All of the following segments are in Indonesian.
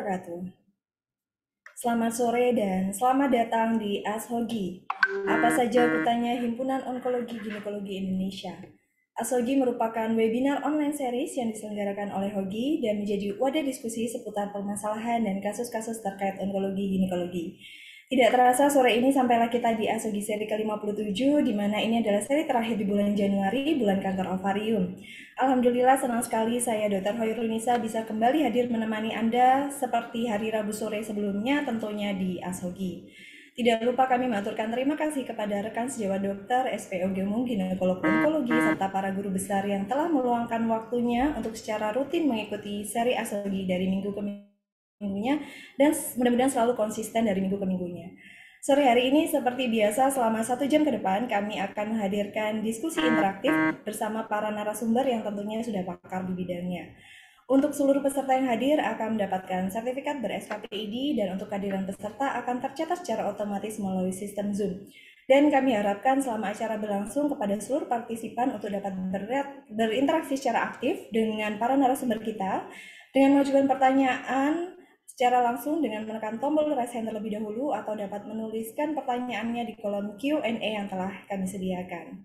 wabarakatuh. Selamat sore dan selamat datang di ASHOGI. Apa saja bertanya Himpunan Onkologi Ginekologi Indonesia. ASHOGI merupakan webinar online series yang diselenggarakan oleh HOGI dan menjadi wadah diskusi seputar permasalahan dan kasus-kasus terkait onkologi ginekologi. Tidak terasa sore ini sampailah kita di asogi seri ke-57, di mana ini adalah seri terakhir di bulan Januari, bulan kanker Ovarium. Alhamdulillah senang sekali saya Dr. Hoirul Nisa bisa kembali hadir menemani Anda seperti hari Rabu sore sebelumnya tentunya di asogi. Tidak lupa kami mengaturkan terima kasih kepada rekan sejawat dokter, SPOG Gemung, ginekolog onkologi, serta para guru besar yang telah meluangkan waktunya untuk secara rutin mengikuti seri asogi dari minggu ke minggu minggunya dan mudah-mudahan selalu konsisten dari minggu ke minggunya. Sore hari ini seperti biasa selama satu jam ke depan kami akan menghadirkan diskusi interaktif bersama para narasumber yang tentunya sudah pakar di bidangnya. Untuk seluruh peserta yang hadir akan mendapatkan sertifikat ber id dan untuk kehadiran peserta akan tercatat secara otomatis melalui sistem Zoom. Dan kami harapkan selama acara berlangsung kepada seluruh partisipan untuk dapat berinteraksi secara aktif dengan para narasumber kita dengan mengajukan pertanyaan secara langsung dengan menekan tombol raise hand terlebih dahulu atau dapat menuliskan pertanyaannya di kolom Q&A yang telah kami sediakan.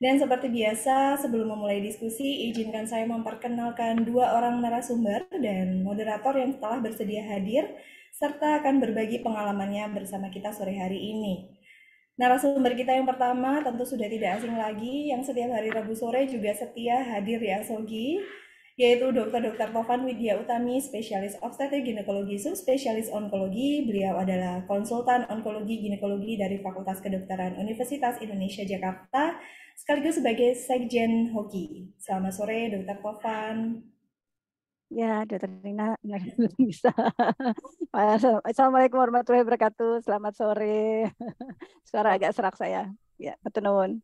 Dan seperti biasa, sebelum memulai diskusi, izinkan saya memperkenalkan dua orang narasumber dan moderator yang telah bersedia hadir, serta akan berbagi pengalamannya bersama kita sore hari ini. Narasumber kita yang pertama tentu sudah tidak asing lagi, yang setiap hari Rabu sore juga setia hadir di Asogi, yaitu Dr. Dr. Tovan Widya Utami, spesialis Obstetri ginekologi subspesialis onkologi. Beliau adalah konsultan onkologi ginekologi dari Fakultas Kedokteran Universitas Indonesia Jakarta, sekaligus sebagai sekjen hoki. Selamat sore, Dr. Tovan. Ya, Dr. Rina, bisa. Assalamualaikum warahmatullahi wabarakatuh. Selamat sore. Suara agak serak saya. Ya, petenun.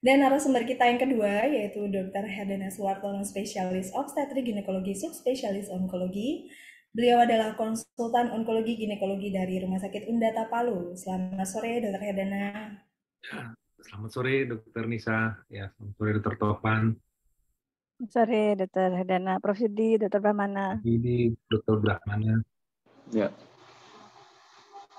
Dan narasumber kita yang kedua yaitu Dr. Herdana Suwartono, spesialis Obstetri ginekologi subspesialis onkologi. Beliau adalah konsultan onkologi ginekologi dari Rumah Sakit Undata Palu. Selamat sore, Dr. Herdana. Ya, selamat sore, Dr. Nisa. Ya, selamat sore, Dr. Topan. Selamat sore, Dr. Herdana. Prof. Yudi, Dr. Brahmana. Yudi, Dr. Brahmana. Ya,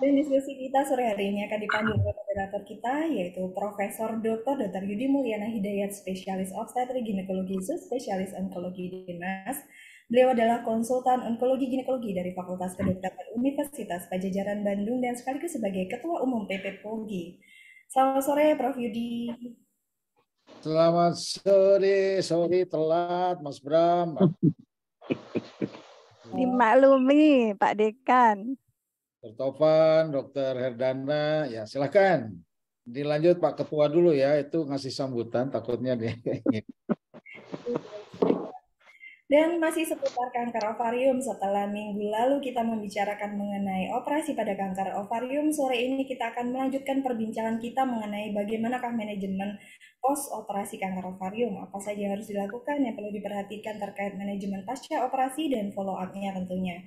dan diskusi kita sore hari ini akan dipandu oleh moderator kita, yaitu Profesor Dr. Dr. Yudi Mulyana Hidayat, spesialis obstetri ginekologi, Spesialis onkologi dinas. Beliau adalah konsultan onkologi ginekologi dari Fakultas Kedokteran Universitas Pajajaran Bandung dan sekaligus sebagai Ketua Umum PP POGI. Selamat sore, Prof. Yudi. Selamat sore, sorry telat, Mas Bram. Dimaklumi, Pak Dekan. Dr. Tovan, Dr. Herdana, ya silakan. Dilanjut Pak Ketua dulu ya, itu ngasih sambutan takutnya deh. Dan masih seputar kanker ovarium, setelah minggu lalu kita membicarakan mengenai operasi pada kanker ovarium, sore ini kita akan melanjutkan perbincangan kita mengenai bagaimanakah manajemen pos operasi kanker ovarium, apa saja yang harus dilakukan, yang perlu diperhatikan terkait manajemen pasca operasi dan follow up-nya tentunya.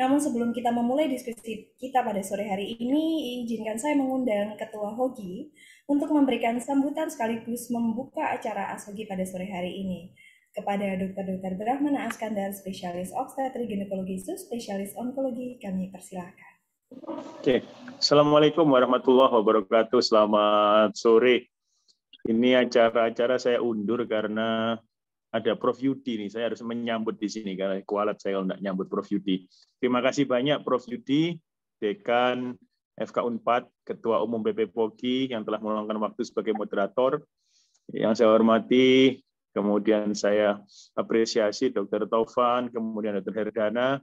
Namun sebelum kita memulai diskusi kita pada sore hari ini, izinkan saya mengundang Ketua Hogi untuk memberikan sambutan sekaligus membuka acara asogi pada sore hari ini kepada Dr. Dr. Brahmana Askandar, spesialis obstetri ginekologi, spesialis onkologi, kami persilahkan. Oke, Assalamualaikum warahmatullahi wabarakatuh. Selamat sore. Ini acara-acara saya undur karena ada Prof Yudi nih. Saya harus menyambut di sini karena kualat saya kalau tidak nyambut Prof Yudi. Terima kasih banyak Prof Yudi, Dekan FK Unpad, Ketua Umum BP POKI yang telah meluangkan waktu sebagai moderator. Yang saya hormati, kemudian saya apresiasi Dr. Taufan, kemudian Dr. Herdana,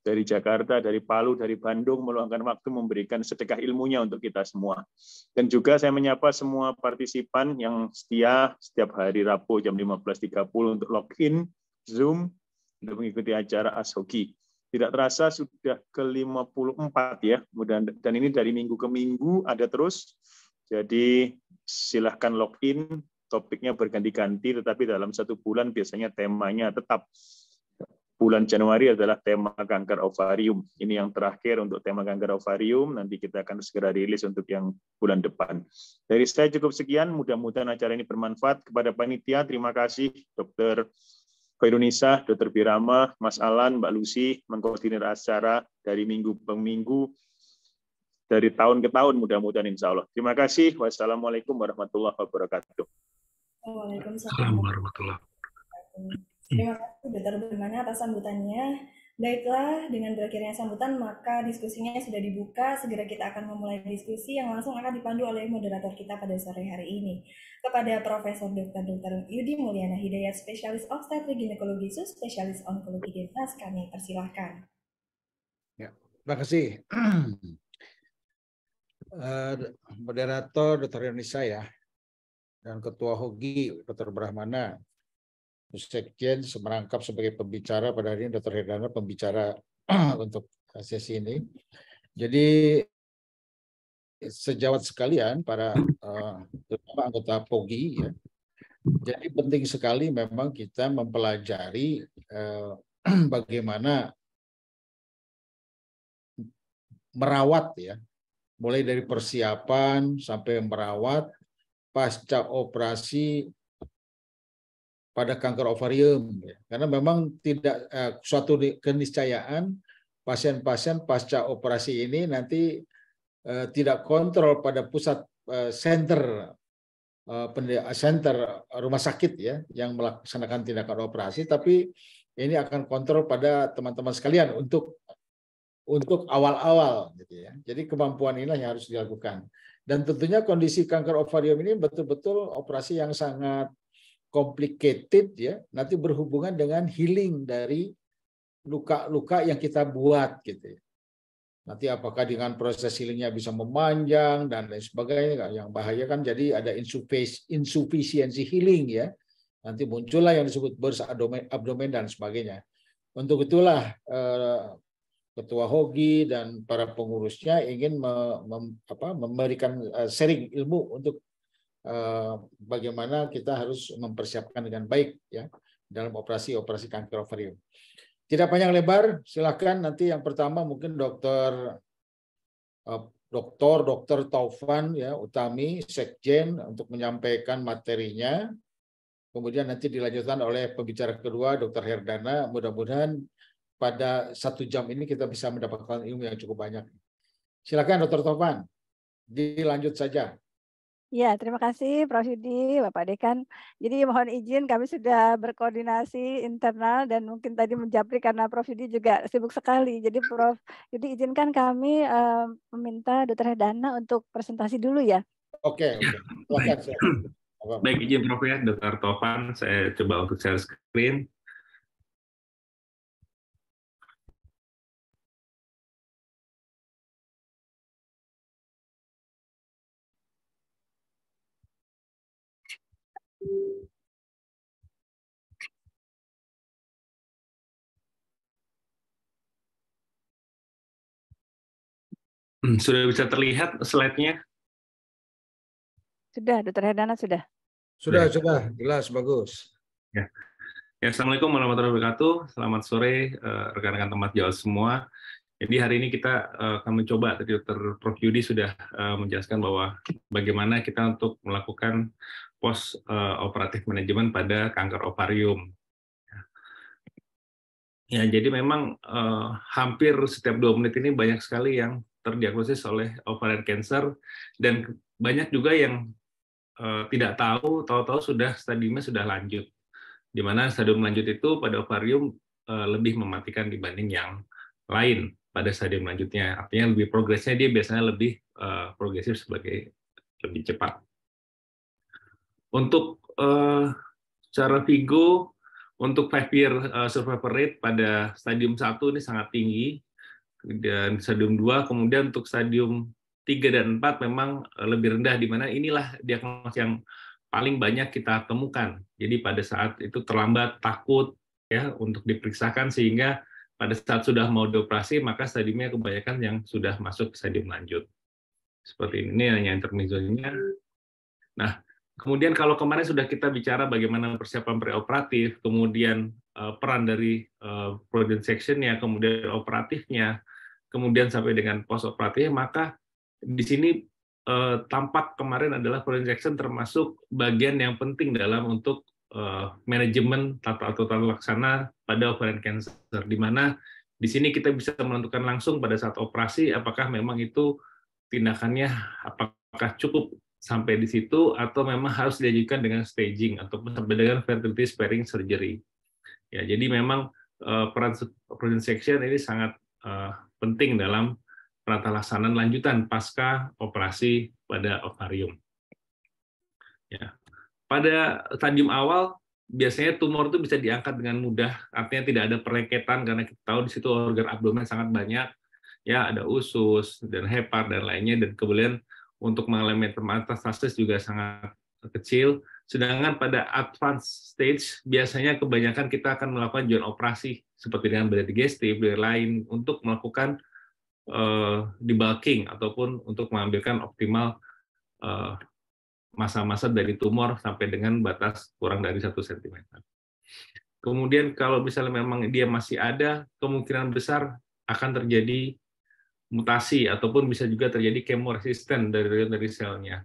dari Jakarta, dari Palu, dari Bandung meluangkan waktu memberikan sedekah ilmunya untuk kita semua. Dan juga saya menyapa semua partisipan yang setia setiap hari Rabu jam 15.30 untuk login Zoom untuk mengikuti acara Asogi. Tidak terasa sudah ke-54 ya. Mudah dan ini dari minggu ke minggu ada terus. Jadi silahkan login, topiknya berganti-ganti, tetapi dalam satu bulan biasanya temanya tetap bulan Januari adalah tema kanker ovarium. Ini yang terakhir untuk tema kanker ovarium. Nanti kita akan segera rilis untuk yang bulan depan. Dari saya cukup sekian. Mudah-mudahan acara ini bermanfaat kepada panitia. Terima kasih, Dokter Koirunisa, Dokter Birama, Mas Alan, Mbak Lucy, mengkoordinir acara dari minggu ke minggu, dari tahun ke tahun. Mudah-mudahan insya Allah. Terima kasih. Wassalamualaikum warahmatullahi wabarakatuh. Waalaikumsalam warahmatullahi wabarakatuh. Iya. Terima kasih Dr. Bermana atas sambutannya. Baiklah, dengan berakhirnya sambutan, maka diskusinya sudah dibuka. Segera kita akan memulai diskusi yang langsung akan dipandu oleh moderator kita pada sore hari ini. Kepada Profesor Dr. Dr. Yudi Mulyana Hidayat, Spesialis Obstetri Ginekologi, spesialis Onkologi Dinas, kami persilahkan. Ya, terima kasih. uh, moderator Dr. Yunisa ya, dan Ketua Hogi Dr. Brahmana, Sekjen semerangkap sebagai pembicara pada hari ini Dr. Herdana pembicara untuk sesi ini. Jadi sejawat sekalian para uh, anggota POGI ya. Jadi penting sekali memang kita mempelajari uh, bagaimana merawat ya. Mulai dari persiapan sampai merawat pasca operasi pada kanker ovarium ya. karena memang tidak uh, suatu keniscayaan pasien-pasien pasca operasi ini nanti uh, tidak kontrol pada pusat uh, eh, center uh, center rumah sakit ya yang melaksanakan tindakan operasi tapi ini akan kontrol pada teman-teman sekalian untuk untuk awal-awal gitu ya. Jadi kemampuan inilah yang harus dilakukan. Dan tentunya kondisi kanker ovarium ini betul-betul operasi yang sangat complicated ya nanti berhubungan dengan healing dari luka-luka yang kita buat gitu ya. Nanti apakah dengan proses healingnya bisa memanjang dan lain sebagainya. Yang bahaya kan jadi ada insufisiensi healing ya. Nanti muncullah yang disebut burst abdomen, abdomen dan sebagainya. Untuk itulah eh, Ketua Hogi dan para pengurusnya ingin memberikan eh, sharing ilmu untuk Eh, bagaimana kita harus mempersiapkan dengan baik ya dalam operasi-operasi kanker ovarium. Tidak panjang lebar, silakan nanti yang pertama mungkin dokter eh, dokter dokter Taufan ya Utami Sekjen untuk menyampaikan materinya. Kemudian nanti dilanjutkan oleh pembicara kedua Dr. Herdana. Mudah-mudahan pada satu jam ini kita bisa mendapatkan ilmu yang cukup banyak. Silakan Dokter Taufan, dilanjut saja. Ya, terima kasih Prof. Yudi, Bapak Dekan. Jadi mohon izin kami sudah berkoordinasi internal dan mungkin tadi menjapri karena Prof. Yudi juga sibuk sekali. Jadi Prof. Yudi izinkan kami uh, meminta Dr. Dana untuk presentasi dulu ya. Oke, okay, ya, okay. baik. izin Prof. ya, Dr. Topan, saya coba untuk share screen. Hmm, sudah bisa terlihat slide-nya? Sudah, Dr. Herdana sudah. Sudah, ya. sudah, jelas, bagus. Ya. ya, Assalamualaikum warahmatullahi wabarakatuh. Selamat sore, eh, rekan-rekan tempat jawa semua. Jadi hari ini kita eh, akan mencoba, tadi Dr. Prof. Yudi sudah eh, menjelaskan bahwa bagaimana kita untuk melakukan post operatif manajemen pada kanker ovarium. Ya, jadi memang hampir setiap dua menit ini banyak sekali yang terdiagnosis oleh ovarian cancer dan banyak juga yang uh, tidak tahu tahu-tahu sudah stadiumnya sudah lanjut di mana stadium lanjut itu pada ovarium uh, lebih mematikan dibanding yang lain pada stadium lanjutnya artinya lebih progresnya dia biasanya lebih uh, progresif sebagai lebih cepat untuk uh, secara Vigo untuk five year survival rate pada stadium 1 ini sangat tinggi dan stadium 2 kemudian untuk stadium 3 dan 4 memang eh, lebih rendah di mana inilah diagnosis yang paling banyak kita temukan. Jadi pada saat itu terlambat takut ya untuk diperiksakan sehingga pada saat sudah mau dioperasi maka stadiumnya kebanyakan yang sudah masuk stadium lanjut. Seperti ini, ini hanya intermezzonya. Nah, kemudian kalau kemarin sudah kita bicara bagaimana persiapan preoperatif, kemudian Eh, peran dari eh, project ya, kemudian operatifnya, kemudian sampai dengan post operatifnya, maka di sini eh, tampak kemarin adalah project section termasuk bagian yang penting dalam untuk manajemen tata atau tata laksana pada ovarian cancer, di mana di sini kita bisa menentukan langsung pada saat operasi apakah memang itu tindakannya apakah cukup sampai di situ atau memang harus diajukan dengan staging ataupun sampai dengan fertility sparing surgery. Ya, jadi memang eh, peran prudent section ini sangat eh, penting dalam perata laksanaan lanjutan pasca operasi pada ovarium. Ya. Pada stadium awal biasanya tumor itu bisa diangkat dengan mudah, artinya tidak ada perleketan karena kita tahu di situ organ abdomen sangat banyak, ya ada usus dan hepar dan lainnya dan kemudian untuk mengalami metastasis juga sangat kecil Sedangkan pada advanced stage, biasanya kebanyakan kita akan melakukan joint operasi, seperti dengan beda digestif, dan lain, untuk melakukan uh, debulking, ataupun untuk mengambilkan optimal eh, masa masa-masa dari tumor sampai dengan batas kurang dari 1 cm. Kemudian kalau misalnya memang dia masih ada, kemungkinan besar akan terjadi mutasi ataupun bisa juga terjadi kemoresisten dari dari selnya.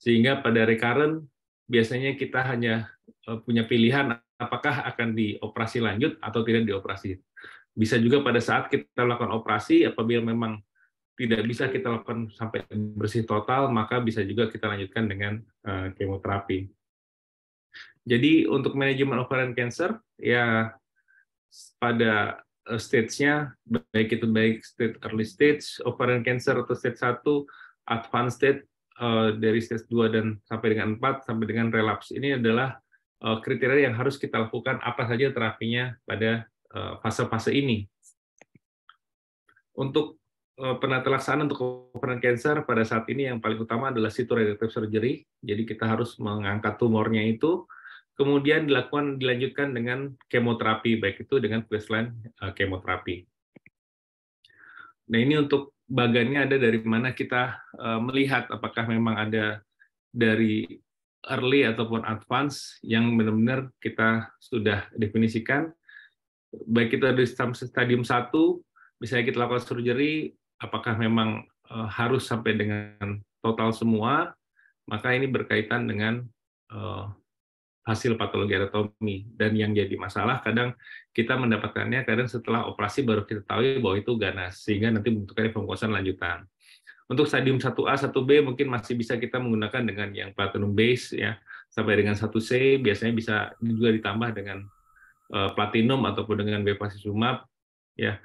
Sehingga pada recurrent biasanya kita hanya eh, punya pilihan apakah akan dioperasi lanjut atau tidak dioperasi. Bisa juga pada saat kita lakukan operasi, apabila memang tidak bisa kita lakukan sampai bersih total, maka bisa juga kita lanjutkan dengan eh, kemoterapi. Jadi untuk manajemen ovarian cancer, ya pada eh, stage-nya, baik itu baik stage early stage, ovarian cancer atau stage 1, advanced stage, Eh, dari stage 2 dan sampai dengan 4 sampai dengan relaps ini adalah eh, kriteria yang harus kita lakukan apa saja terapinya pada eh, fase-fase ini. Untuk penata untuk operan cancer pada saat ini yang paling utama adalah situ reductive surgery. Jadi kita harus mengangkat tumornya itu, kemudian dilakukan dilanjutkan dengan kemoterapi baik itu dengan baseline kemoterapi. Nah ini untuk bagannya ada dari mana kita eh, melihat apakah memang ada dari early ataupun advance yang benar-benar kita sudah definisikan baik kita di stadium 1 misalnya kita lakukan surgery apakah memang eh, harus sampai dengan total semua maka ini berkaitan dengan eh, hasil patologi anatomi dan yang jadi masalah kadang kita mendapatkannya kadang setelah operasi baru kita tahu ya bahwa itu ganas sehingga nanti membutuhkan pemengkosan lanjutan. Untuk stadium 1A, 1B mungkin masih bisa kita menggunakan dengan yang platinum base ya sampai dengan 1C biasanya bisa juga ditambah dengan eh, platinum ataupun dengan bevacizumab ya.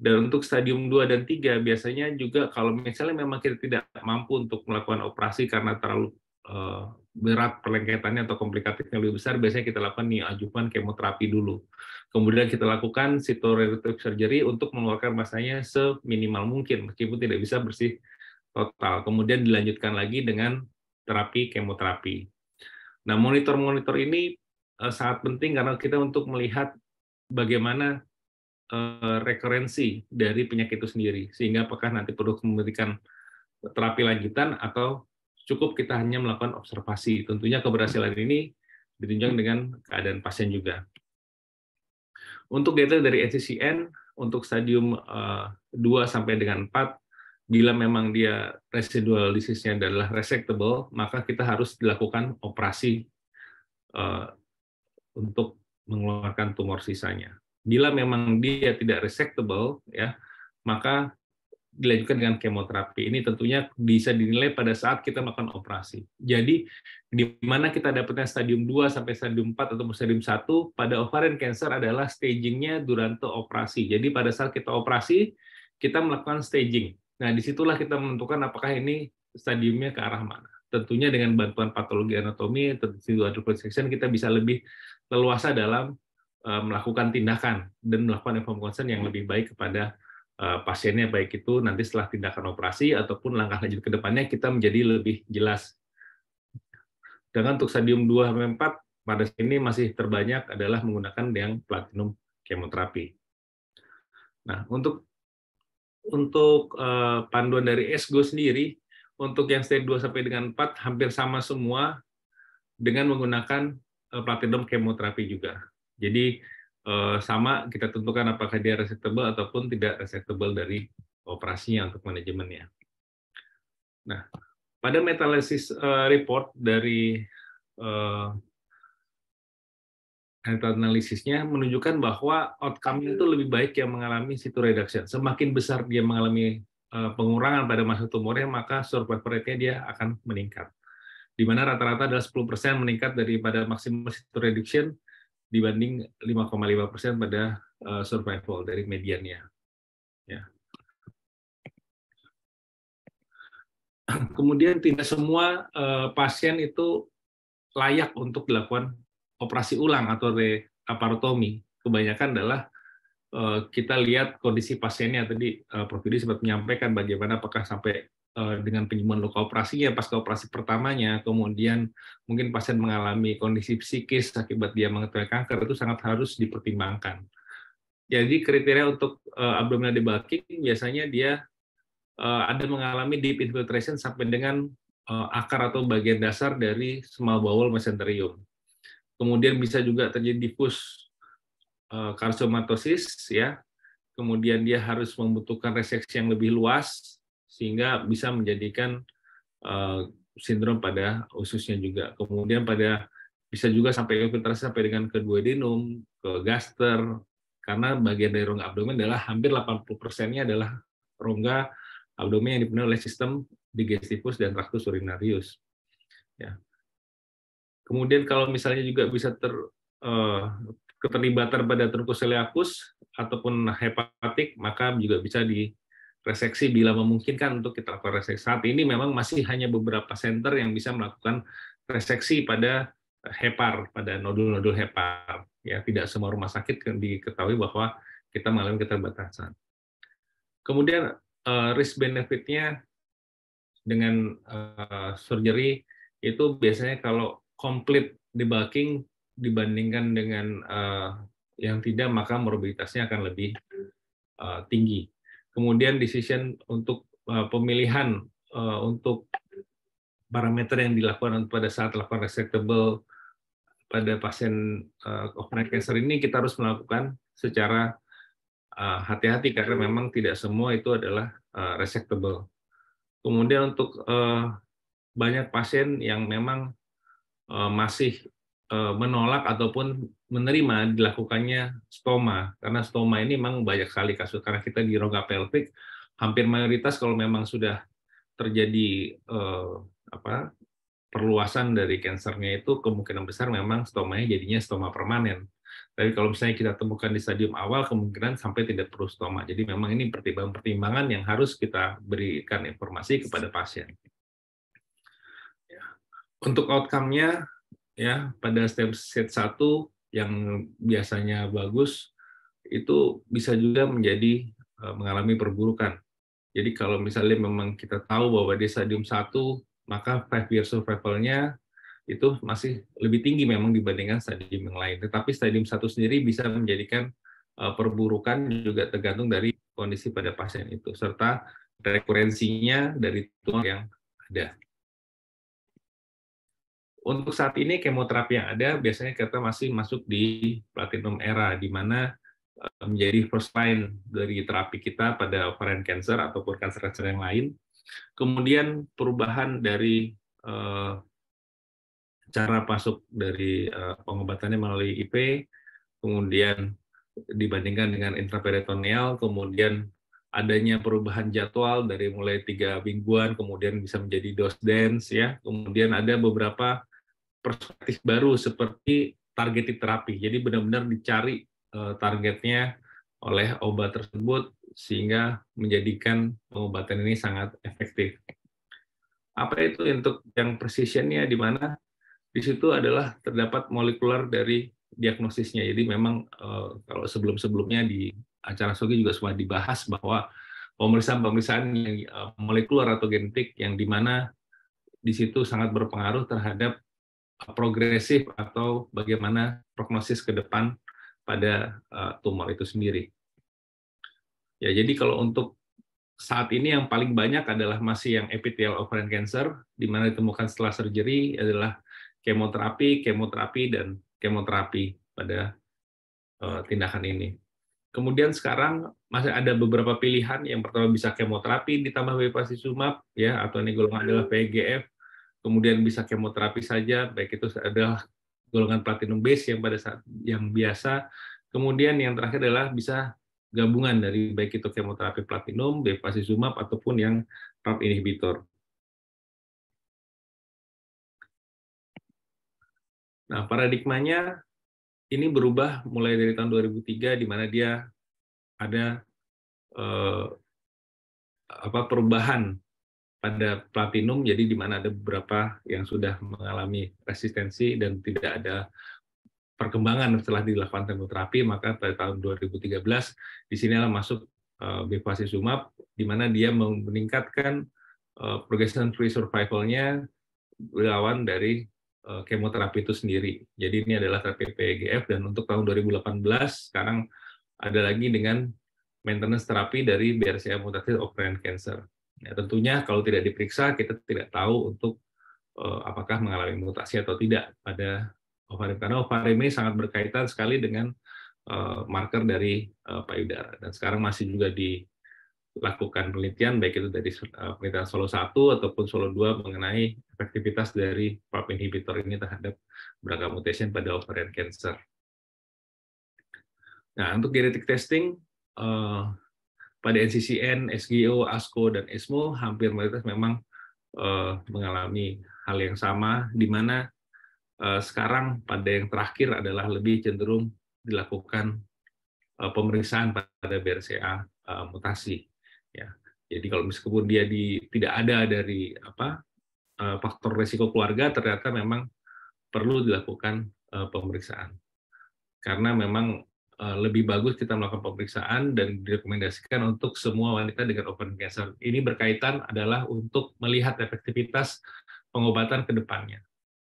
Dan untuk stadium 2 dan 3 biasanya juga kalau misalnya memang kita tidak mampu untuk melakukan operasi karena terlalu eh, berat perlengketannya atau komplikatifnya lebih besar, biasanya kita lakukan ajukan kemoterapi dulu. Kemudian kita lakukan cytoreductive surgery untuk mengeluarkan masanya seminimal mungkin, meskipun tidak bisa bersih total. Kemudian dilanjutkan lagi dengan terapi kemoterapi. Nah, monitor-monitor ini eh, sangat penting karena kita untuk melihat bagaimana eh, rekurensi dari penyakit itu sendiri, sehingga apakah nanti perlu memberikan terapi lanjutan atau cukup kita hanya melakukan observasi. Tentunya keberhasilan ini ditunjang dengan keadaan pasien juga. Untuk data dari NCCN, untuk stadium 2 eh, sampai dengan 4, bila memang dia residual disease-nya adalah resectable, maka kita harus dilakukan operasi eh, untuk mengeluarkan tumor sisanya. Bila memang dia tidak resectable, ya, maka dilanjutkan dengan kemoterapi. Ini tentunya bisa dinilai pada saat kita melakukan operasi. Jadi di mana kita dapatnya stadium 2 sampai stadium 4 atau stadium 1 pada ovarian cancer adalah stagingnya durante operasi. Jadi pada saat kita operasi kita melakukan staging. Nah, disitulah kita menentukan apakah ini stadiumnya ke arah mana. Tentunya dengan bantuan patologi anatomi, tentu kita bisa lebih leluasa dalam eh, melakukan tindakan dan melakukan informed consent yang lebih baik kepada Eh, pasiennya baik itu nanti setelah tindakan operasi ataupun langkah lanjut ke depannya kita menjadi lebih jelas. Dengan untuk stadium 2 sampai 4 pada sini masih terbanyak adalah menggunakan yang platinum kemoterapi. Nah, untuk untuk eh, panduan dari ESGO sendiri untuk yang stage 2 sampai dengan 4 hampir sama semua dengan menggunakan eh, platinum kemoterapi juga. Jadi Eh, sama kita tentukan apakah dia resectable ataupun tidak resectable dari operasinya untuk manajemennya. Nah, pada metalysis eh, report dari eh, analisisnya menunjukkan bahwa outcome itu lebih baik yang mengalami situ reduction. Semakin besar dia mengalami pengurangan pada masa tumornya, maka survival rate-nya dia akan meningkat. Di mana rata-rata adalah 10% meningkat daripada maksimum situ reduction, dibanding 5,5 persen pada eh, survival dari mediannya. Ya. Kemudian tidak semua eh, pasien itu layak untuk dilakukan operasi ulang atau reaparotomi. Kebanyakan adalah eh, kita lihat kondisi pasiennya tadi Prof. Yudi sempat menyampaikan bagaimana apakah sampai Eh, dengan penyembuhan luka operasi ya ke operasi pertamanya, kemudian mungkin pasien mengalami kondisi psikis akibat dia mengetahui kanker itu sangat harus dipertimbangkan. Jadi kriteria untuk uh, abdominal debulking biasanya dia uh, ada mengalami deep infiltration sampai dengan uh, akar atau bagian dasar dari small bowel mesenterium. Kemudian bisa juga terjadi difus karsomatosis, ya. Kemudian dia harus membutuhkan reseksi yang lebih luas sehingga bisa menjadikan uh, sindrom pada ususnya juga. Kemudian pada bisa juga sampai infiltrasi sampai dengan ke duodenum, ke gaster, karena bagian dari rongga abdomen adalah hampir 80 persennya adalah rongga abdomen yang dipenuhi oleh sistem digestifus dan tractus urinarius. Ya. Kemudian kalau misalnya juga bisa ter uh, keterlibatan pada truncus celiacus ataupun hepatik, maka juga bisa di reseksi bila memungkinkan untuk kita lakukan reseksi. Saat ini memang masih hanya beberapa center yang bisa melakukan reseksi pada eh, hepar, pada nodul-nodul hepar. Ya, tidak semua rumah sakit kan diketahui bahwa kita mengalami keterbatasan. Kemudian eh, risk benefitnya dengan eh, surgery itu biasanya kalau complete debugging dibandingkan dengan yang tidak maka morbiditasnya akan lebih tinggi kemudian decision untuk uh, pemilihan uh, untuk parameter yang dilakukan pada saat lakukan resectable pada pasien uh, ovarian cancer ini kita harus melakukan secara hati-hati uh, karena memang tidak semua itu adalah uh, resectable. Kemudian untuk uh, banyak pasien yang memang uh, masih Eh, menolak ataupun menerima dilakukannya stoma karena stoma ini memang banyak sekali kasus karena kita di rongga pelvik hampir mayoritas kalau memang sudah terjadi eh, apa perluasan dari kansernya itu kemungkinan besar memang stomanya jadinya stoma permanen. Tapi kalau misalnya kita temukan di stadium awal kemungkinan sampai tidak perlu stoma. Jadi memang ini pertimbangan-pertimbangan yang harus kita berikan informasi kepada pasien. Ya. Untuk outcome-nya ya pada step set 1 yang biasanya bagus itu bisa juga menjadi eh, mengalami perburukan. Jadi kalau misalnya memang kita tahu bahwa di stadium 1 maka five year survival-nya itu masih lebih tinggi memang dibandingkan stadium yang lain. Tetapi stadium 1 sendiri bisa menjadikan eh, perburukan juga tergantung dari kondisi pada pasien itu serta rekurensinya dari tumor yang ada. Untuk saat ini kemoterapi yang ada biasanya kita masih masuk di platinum era, di mana eh, menjadi first line dari terapi kita pada ovarian cancer ataupun kanker-kanker yang lain. Kemudian perubahan dari eh, cara masuk dari eh, pengobatannya melalui IP, kemudian dibandingkan dengan intraperitoneal, kemudian adanya perubahan jadwal dari mulai tiga mingguan, kemudian bisa menjadi dos dance ya, kemudian ada beberapa perspektif baru seperti targeted terapi. Jadi benar-benar dicari eh, targetnya oleh obat tersebut sehingga menjadikan pengobatan ini sangat efektif. Apa itu untuk yang precisionnya di mana? Di situ adalah terdapat molekular dari diagnosisnya. Jadi memang eh, kalau sebelum-sebelumnya di acara SOGI juga sudah dibahas bahwa pemeriksaan-pemeriksaan yang eh, molekuler atau genetik yang di mana di situ sangat berpengaruh terhadap Eh, progresif atau bagaimana prognosis ke depan pada eh, tumor itu sendiri. Ya, jadi kalau untuk saat ini yang paling banyak adalah masih yang epithelial ovarian cancer, di mana ditemukan setelah surgery adalah kemoterapi, kemoterapi, dan kemoterapi pada eh, tindakan ini. Kemudian sekarang masih ada beberapa pilihan. Yang pertama bisa kemoterapi ditambah bevacizumab ya atau ini golongan adalah PGF kemudian bisa kemoterapi saja, baik itu adalah golongan platinum base yang pada saat yang biasa, kemudian yang terakhir adalah bisa gabungan dari baik itu kemoterapi platinum, bevacizumab ataupun yang PARP inhibitor. Nah, paradigmanya ini berubah mulai dari tahun 2003 di mana dia ada eh, apa perubahan pada platinum jadi di mana ada beberapa yang sudah mengalami resistensi dan tidak ada perkembangan setelah dilakukan terapi, maka pada tahun 2013 di sinilah masuk eh, bevacizumab di mana dia meningkatkan eh, progression free survival-nya lawan dari eh, kemoterapi itu sendiri. Jadi ini adalah terapi PEGF dan untuk tahun 2018 sekarang ada lagi dengan maintenance terapi dari BRCA mutated ovarian cancer. Ya, tentunya kalau tidak diperiksa kita tidak tahu untuk uh, apakah mengalami mutasi atau tidak pada ovarium karena ovarium ini sangat berkaitan sekali dengan uh, marker dari uh, payudara dan sekarang masih juga dilakukan penelitian baik itu dari penelitian Solo 1 ataupun Solo 2 mengenai efektivitas dari PARP inhibitor ini terhadap beragam mutation pada ovarian cancer. Nah, untuk genetic testing uh, pada NCCN, SGO, ASCO, dan ESMO hampir mayoritas memang uh, mengalami hal yang sama, di mana uh, sekarang pada yang terakhir adalah lebih cenderung dilakukan uh, pemeriksaan pada BRCA uh, mutasi. Ya. Jadi kalau meskipun dia di, tidak ada dari apa uh, faktor resiko keluarga, ternyata memang perlu dilakukan uh, pemeriksaan karena memang Eh, lebih bagus kita melakukan pemeriksaan dan direkomendasikan untuk semua wanita dengan open cancer. Ini berkaitan adalah untuk melihat efektivitas pengobatan ke depannya.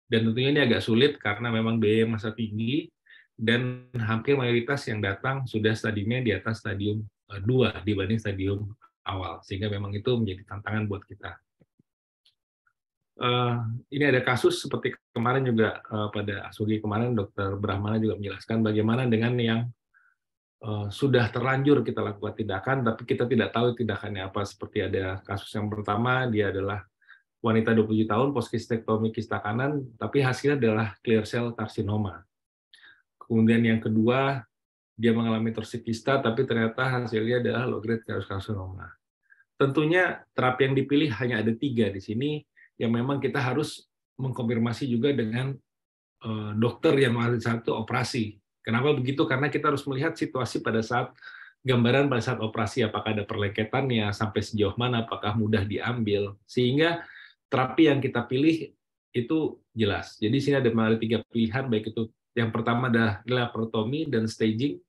Dan tentunya ini agak sulit karena memang biaya masa tinggi dan hampir mayoritas yang datang sudah stadiumnya di atas stadium 2 eh, dibanding stadium awal. Sehingga memang itu menjadi tantangan buat kita. Eh, ini ada kasus seperti kemarin juga eh, pada Asugi kemarin Dokter Brahmana juga menjelaskan bagaimana dengan yang eh, sudah terlanjur kita lakukan tindakan tapi kita tidak tahu tindakannya apa seperti ada kasus yang pertama dia adalah wanita 27 tahun poskistektomi kista kanan tapi hasilnya adalah clear cell karsinoma. Kemudian yang kedua dia mengalami torsikista tapi ternyata hasilnya adalah low grade karsinoma. Tentunya terapi yang dipilih hanya ada tiga di sini yang memang kita harus mengkonfirmasi juga dengan eh, dokter yang pada satu operasi. Kenapa begitu? Karena kita harus melihat situasi pada saat gambaran pada saat operasi apakah ada perleketannya sampai sejauh mana apakah mudah diambil sehingga terapi yang kita pilih itu jelas. Jadi sini ada ada tiga pilihan baik itu yang pertama adalah laparotomi dan staging,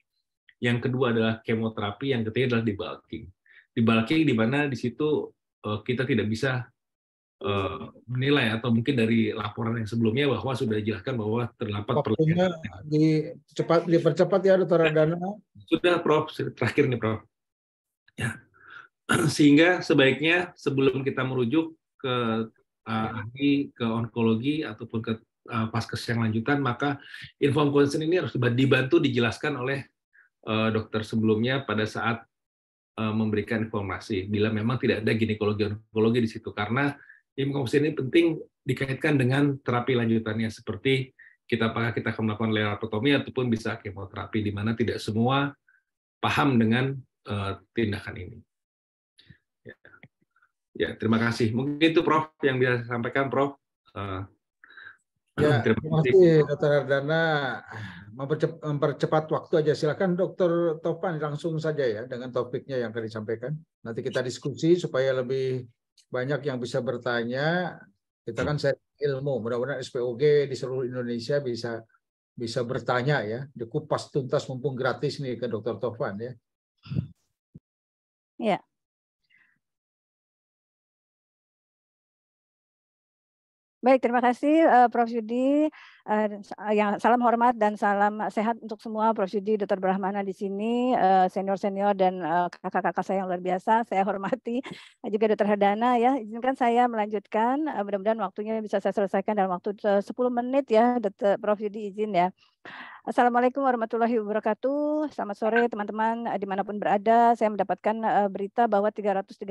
yang kedua adalah kemoterapi, yang ketiga adalah debulking. Debulking di mana di situ eh, kita tidak bisa Eh, menilai atau mungkin dari laporan yang sebelumnya bahwa sudah dijelaskan bahwa terdapat perlengkapan cepat dipercepat ya dokter Radana sudah Prof terakhir nih Prof ya sehingga sebaiknya sebelum kita merujuk ke eh, ahli ke onkologi ataupun ke uh, eh, paskes yang lanjutan maka inform concern ini harus dibantu dijelaskan oleh dokter sebelumnya pada saat memberikan informasi bila memang tidak ada ginekologi onkologi di situ karena Hemokongsi ini penting dikaitkan dengan terapi lanjutannya seperti kita apakah kita akan melakukan laparotomi ataupun bisa kemoterapi di mana tidak semua paham dengan uh, tindakan ini. Ya. ya, terima kasih. Mungkin itu Prof yang bisa sampaikan Prof. Uh, Ya, terima kasih Dokter Ardana. Mempercepat, mempercepat waktu aja. Silakan Dokter Topan langsung saja ya dengan topiknya yang akan disampaikan. Nanti kita diskusi supaya lebih banyak yang bisa bertanya. Kita hmm. kan saya ilmu, mudah-mudahan SPOG di seluruh Indonesia bisa bisa bertanya ya, dikupas tuntas mumpung gratis nih ke Dokter Tovan ya. Ya, Baik, terima kasih uh, Prof. Yudi. Uh, eh, yang salam hormat dan salam sehat untuk semua Prof. Yudi, Dr. Brahmana di sini, eh, senior-senior dan kakak-kakak saya yang luar biasa. Saya hormati juga Dr. Hadana ya. Izinkan saya melanjutkan. Mudah-mudahan waktunya bisa saya selesaikan dalam waktu 10 menit ya, Dr. Prof. Yudi izin ya. Assalamualaikum warahmatullahi wabarakatuh. Selamat sore teman-teman eh, dimanapun berada. Saya mendapatkan eh, berita bahwa 338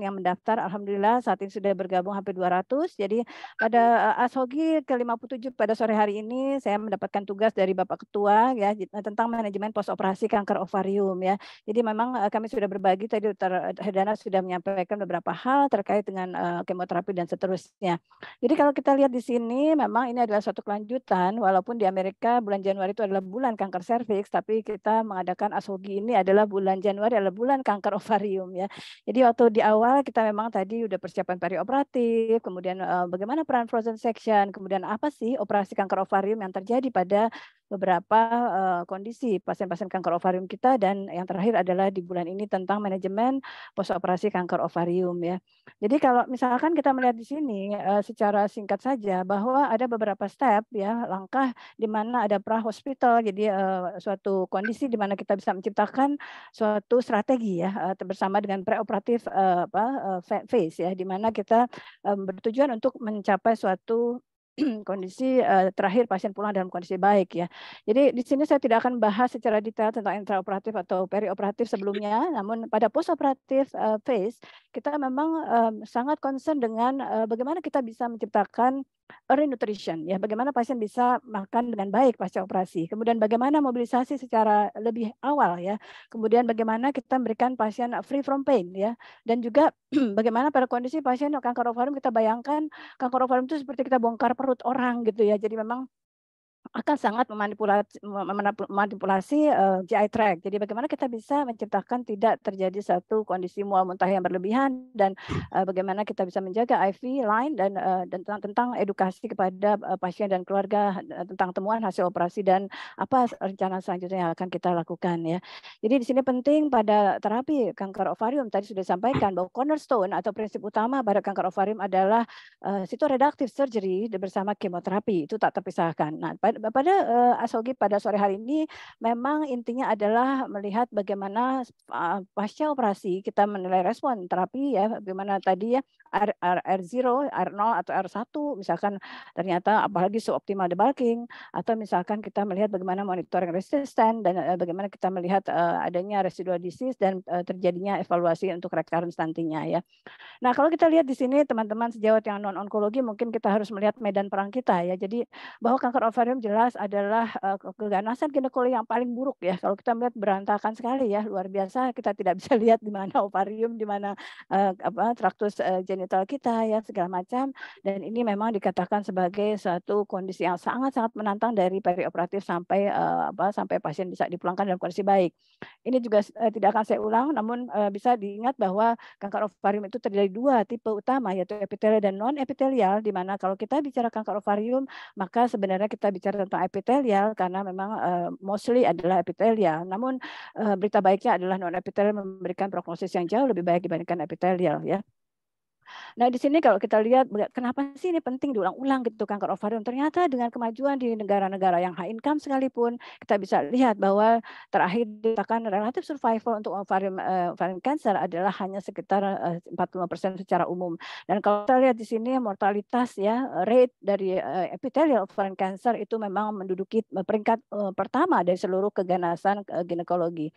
yang mendaftar. Alhamdulillah saat ini sudah bergabung hampir 200. Jadi pada eh, asogi ke-57 pada sore hari ini saya mendapatkan tugas dari Bapak Ketua ya tentang manajemen pos operasi kanker ovarium ya. Jadi memang kami sudah berbagi tadi Dr. Hedana sudah menyampaikan beberapa hal terkait dengan kemoterapi dan seterusnya. Jadi kalau kita lihat di sini memang ini adalah suatu kelanjutan walaupun di Amerika bulan Januari Januari itu adalah bulan kanker serviks, tapi kita mengadakan asogi ini adalah bulan Januari adalah bulan kanker ovarium ya. Jadi waktu di awal kita memang tadi udah persiapan perioperatif, kemudian eh, bagaimana peran frozen section, kemudian apa sih operasi kanker ovarium yang terjadi pada beberapa uh, kondisi pasien-pasien kanker ovarium kita dan yang terakhir adalah di bulan ini tentang manajemen postoperasi kanker ovarium ya. Jadi kalau misalkan kita melihat di sini uh, secara singkat saja bahwa ada beberapa step ya langkah di mana ada pra hospital jadi uh, suatu kondisi di mana kita bisa menciptakan suatu strategi ya bersama dengan preoperatif uh, apa uh, phase ya di mana kita um, bertujuan untuk mencapai suatu kondisi uh, terakhir pasien pulang dalam kondisi baik ya. Jadi di sini saya tidak akan bahas secara detail tentang intraoperatif atau perioperatif sebelumnya, namun pada postoperatif uh, phase kita memang um, sangat concern dengan uh, bagaimana kita bisa menciptakan early nutrition ya bagaimana pasien bisa makan dengan baik pasca operasi kemudian bagaimana mobilisasi secara lebih awal ya kemudian bagaimana kita memberikan pasien free from pain ya dan juga bagaimana pada kondisi pasien kanker ovarium kita bayangkan kanker ovarium itu seperti kita bongkar perut orang gitu ya jadi memang akan sangat memanipulasi, memanipulasi uh, GI tract. Jadi bagaimana kita bisa menciptakan tidak terjadi satu kondisi mual muntah yang berlebihan dan uh, bagaimana kita bisa menjaga IV line dan uh, tentang tentang edukasi kepada uh, pasien dan keluarga tentang temuan hasil operasi dan apa rencana selanjutnya yang akan kita lakukan ya. Jadi di sini penting pada terapi kanker ovarium tadi sudah disampaikan bahwa cornerstone atau prinsip utama pada kanker ovarium adalah uh, reductive surgery bersama kemoterapi itu tak terpisahkan. Nah, Nah, pada uh, asogi pada sore hari ini memang intinya adalah melihat bagaimana uh, pasca operasi kita menilai respon terapi ya bagaimana tadi ya R, R, R0, R0 atau R1 misalkan ternyata apalagi suboptimal debulking atau misalkan kita melihat bagaimana monitoring resisten dan uh, bagaimana kita melihat uh, adanya residual disease dan uh, terjadinya evaluasi untuk recurrence nantinya ya. Nah, kalau kita lihat di sini teman-teman sejawat yang non onkologi mungkin kita harus melihat medan perang kita ya. Jadi bahwa kanker ovarium jelas adalah eh, keganasan ginekologi yang paling buruk ya. Kalau kita melihat berantakan sekali ya, luar biasa. Kita tidak bisa lihat di mana ovarium, di mana uh, apa traktus uh, genital kita ya segala macam. Dan ini memang dikatakan sebagai satu kondisi yang sangat-sangat menantang dari perioperatif sampai uh, apa sampai pasien bisa dipulangkan dalam kondisi baik. Ini juga uh, tidak akan saya ulang, namun uh, bisa diingat bahwa kanker ovarium itu terdiri dari dua tipe utama yaitu epitelial dan non epitelial. Di mana kalau kita bicara kanker ovarium maka sebenarnya kita bicara tentang epitelial karena memang uh, mostly adalah epitelial. Namun uh, berita baiknya adalah non epitelial memberikan prognosis yang jauh lebih baik dibandingkan epitelial ya. Nah, di sini kalau kita lihat kenapa sih ini penting diulang-ulang gitu kanker ovarium? Ternyata dengan kemajuan di negara-negara yang high income sekalipun kita bisa lihat bahwa terakhir dikatakan relatif survival untuk ovarium uh, eh, ovarium cancer adalah hanya sekitar eh, uh, 45% secara umum. Dan kalau kita lihat di sini mortalitas ya eh, rate dari uh, epithelial ovarian cancer itu memang menduduki peringkat uh, pertama dari seluruh keganasan uh, ginekologi.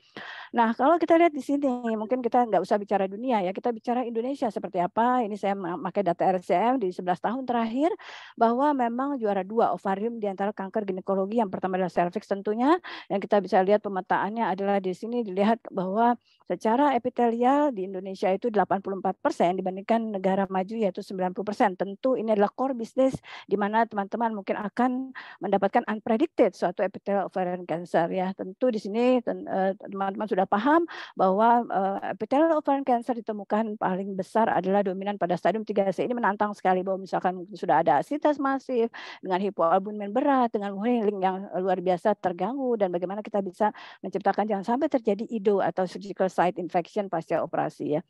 Nah, kalau kita lihat di sini mungkin kita nggak usah bicara dunia ya, kita bicara Indonesia seperti apa ini saya memakai data RCM di 11 tahun terakhir bahwa memang juara dua ovarium di antara kanker ginekologi yang pertama adalah serviks tentunya yang kita bisa lihat pemetaannya adalah di sini dilihat bahwa secara epitelial di Indonesia itu 84 persen dibandingkan negara maju yaitu 90 persen. Tentu ini adalah core business di mana teman-teman mungkin akan mendapatkan unpredicted suatu epitel ovarian cancer ya. Tentu di sini eh, teman-teman sudah paham bahwa eh, epitel ovarian cancer ditemukan paling besar adalah dominan dominan pada stadium 3C ini menantang sekali bahwa misalkan sudah ada asitas masif dengan hipoalbumin berat dengan healing yang luar biasa terganggu dan bagaimana kita bisa menciptakan jangan sampai terjadi IDO atau surgical site infection pasca operasi ya.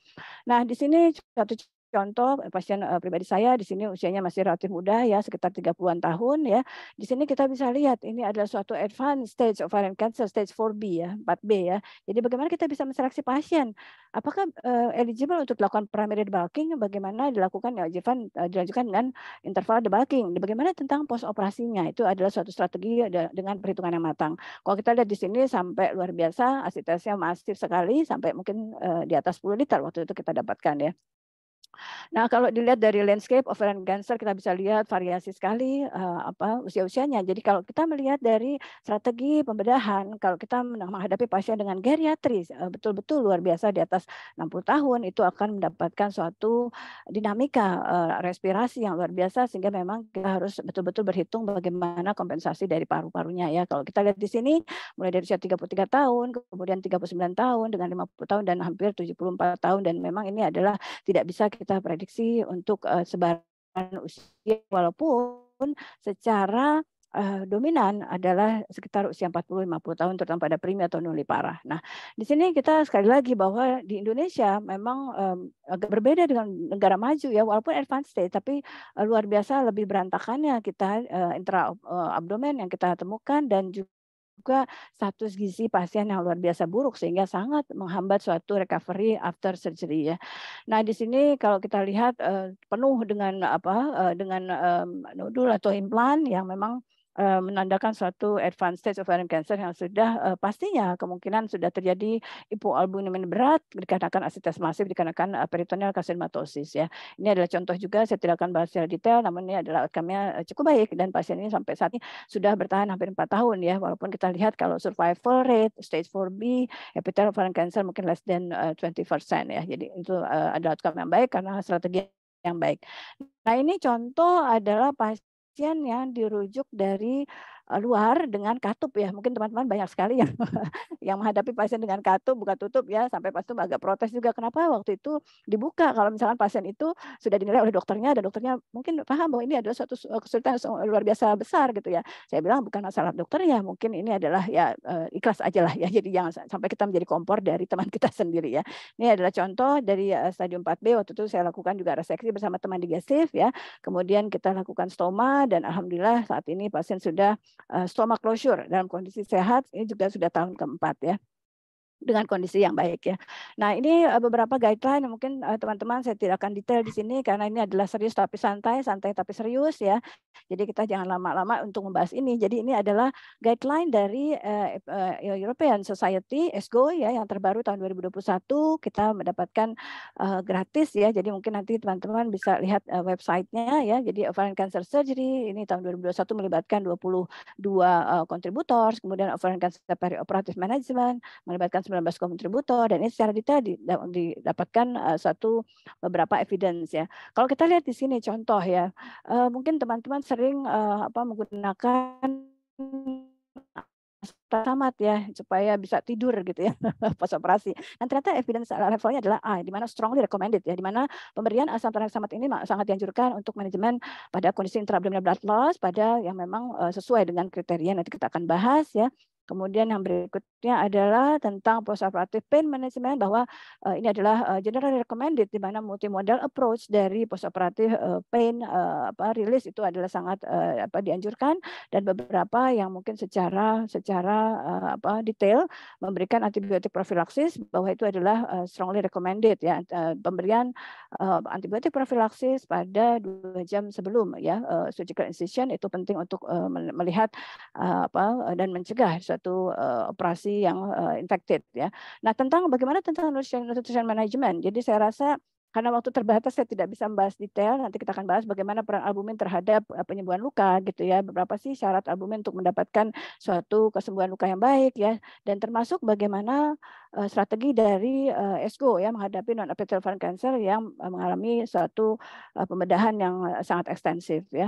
Nah, di sini satu Contoh eh, pasien uh, pribadi saya di sini usianya masih relatif muda ya sekitar 30-an tahun ya. Di sini kita bisa lihat ini adalah suatu advanced stage of ovarian cancer stage 4B ya, 4B ya. Jadi bagaimana kita bisa menseleksi pasien? Apakah uh, eligible untuk melakukan primary debulking? Bagaimana dilakukan ya Jevan uh, dilanjutkan dengan interval debulking? Bagaimana tentang post operasinya? Itu adalah suatu strategi dengan perhitungan yang matang. Kalau kita lihat di sini sampai luar biasa, asitesnya masif sekali sampai mungkin uh, di atas 10 liter waktu itu kita dapatkan ya. Nah, kalau dilihat dari landscape ovarian cancer kita bisa lihat variasi sekali eh, apa usia-usianya. Jadi kalau kita melihat dari strategi pembedahan, kalau kita menghadapi pasien dengan geriatri eh, betul-betul luar biasa di atas 60 tahun itu akan mendapatkan suatu dinamika eh, respirasi yang luar biasa sehingga memang kita harus betul-betul berhitung bagaimana kompensasi dari paru-parunya ya. Kalau kita lihat di sini mulai dari usia 33 tahun, kemudian 39 tahun dengan 50 tahun dan hampir 74 tahun dan memang ini adalah tidak bisa kita kita prediksi untuk uh, sebaran usia walaupun secara uh, dominan adalah sekitar usia 40-50 tahun terutama pada primi atau nuli parah. Nah, di sini kita sekali lagi bahwa di Indonesia memang um, agak berbeda dengan negara maju ya walaupun advanced state tapi uh, luar biasa lebih berantakannya kita uh, intra uh, abdomen yang kita temukan dan juga juga status gizi pasien yang luar biasa buruk sehingga sangat menghambat suatu recovery after surgery ya. Nah, di sini kalau kita lihat eh, penuh dengan apa eh, dengan eh, nodul atau implan yang memang Eh, menandakan suatu advanced stage of ovarian cancer yang sudah eh, pastinya kemungkinan sudah terjadi hipoalbumin berat dikarenakan asitas masif dikarenakan eh, peritoneal karsinomatosis ya. Ini adalah contoh juga saya tidak akan bahas secara detail namun ini adalah outcome-nya cukup baik dan pasien ini sampai saat ini sudah bertahan hampir 4 tahun ya walaupun kita lihat kalau survival rate stage 4B epithelial ovarian cancer mungkin less than uh, 20% ya. Jadi itu adalah outcome yang baik karena strategi yang baik. Nah ini contoh adalah pasien pasien yang dirujuk dari luar dengan katup ya. Mungkin teman-teman banyak sekali yang yang menghadapi pasien dengan katup buka tutup ya sampai pas itu agak protes juga kenapa waktu itu dibuka kalau misalkan pasien itu sudah dinilai oleh dokternya dan dokternya mungkin paham bahwa ini adalah suatu eh, kesulitan luar biasa besar gitu ya. Saya bilang bukan masalah dokternya, mungkin ini adalah ya eh, ikhlas aja lah ya. Jadi jangan sampai kita menjadi kompor dari teman kita sendiri ya. Ini adalah contoh dari eh, stadium 4B waktu itu saya lakukan juga reseksi bersama teman digestif ya. Kemudian kita lakukan stoma dan alhamdulillah saat ini pasien sudah Eh, stoma closure dalam kondisi sehat ini juga sudah tahun keempat ya dengan kondisi yang baik ya. Nah ini eh, beberapa guideline mungkin eh, teman-teman saya tidak akan detail di sini karena ini adalah serius tapi santai, santai tapi serius ya. Jadi kita jangan lama-lama untuk membahas ini. Jadi ini adalah guideline dari eh, European Society ESGO ya yang terbaru tahun 2021 kita mendapatkan gratis ya. Jadi mungkin nanti teman-teman bisa lihat websitenya ya. Jadi ovarian cancer surgery ini tahun 2021 melibatkan 22 uh, kontributor, kemudian ovarian cancer perioperatif management melibatkan 19 kontributor dan ini secara detail didapatkan eh, satu beberapa evidence ya. Kalau kita lihat di sini contoh ya, eh, mungkin teman-teman sering eh, apa menggunakan tamat ya supaya bisa tidur gitu ya pas operasi. Dan ternyata evidence levelnya adalah A, di mana strongly recommended ya, di mana pemberian asam tranexamat ini sangat dianjurkan untuk manajemen pada kondisi intraabdominal blood loss pada yang memang sesuai dengan kriteria nanti kita akan bahas ya Kemudian yang berikutnya adalah tentang postoperatif pain management bahwa uh, ini adalah uh, eh, general recommended di mana multimodal approach dari postoperatif uh, eh, pain uh, apa rilis itu adalah sangat uh, apa dianjurkan dan beberapa yang mungkin secara secara uh, apa detail memberikan antibiotik profilaksis bahwa itu adalah uh, strongly recommended ya uh, pemberian uh, antibiotik profilaksis pada dua jam sebelum ya uh, surgical incision itu penting untuk uh, melihat uh, apa dan mencegah satu uh, operasi yang uh, infected ya. Nah, tentang bagaimana tentang nutrition, nutrition management. Jadi saya rasa karena waktu terbatas saya tidak bisa membahas detail nanti kita akan bahas bagaimana peran albumin terhadap eh, penyembuhan luka gitu ya berapa sih syarat albumin untuk mendapatkan suatu kesembuhan luka yang baik ya dan termasuk bagaimana strategi dari uh, ya menghadapi non epithelial cancer yang mengalami suatu pembedahan yang sangat ekstensif ya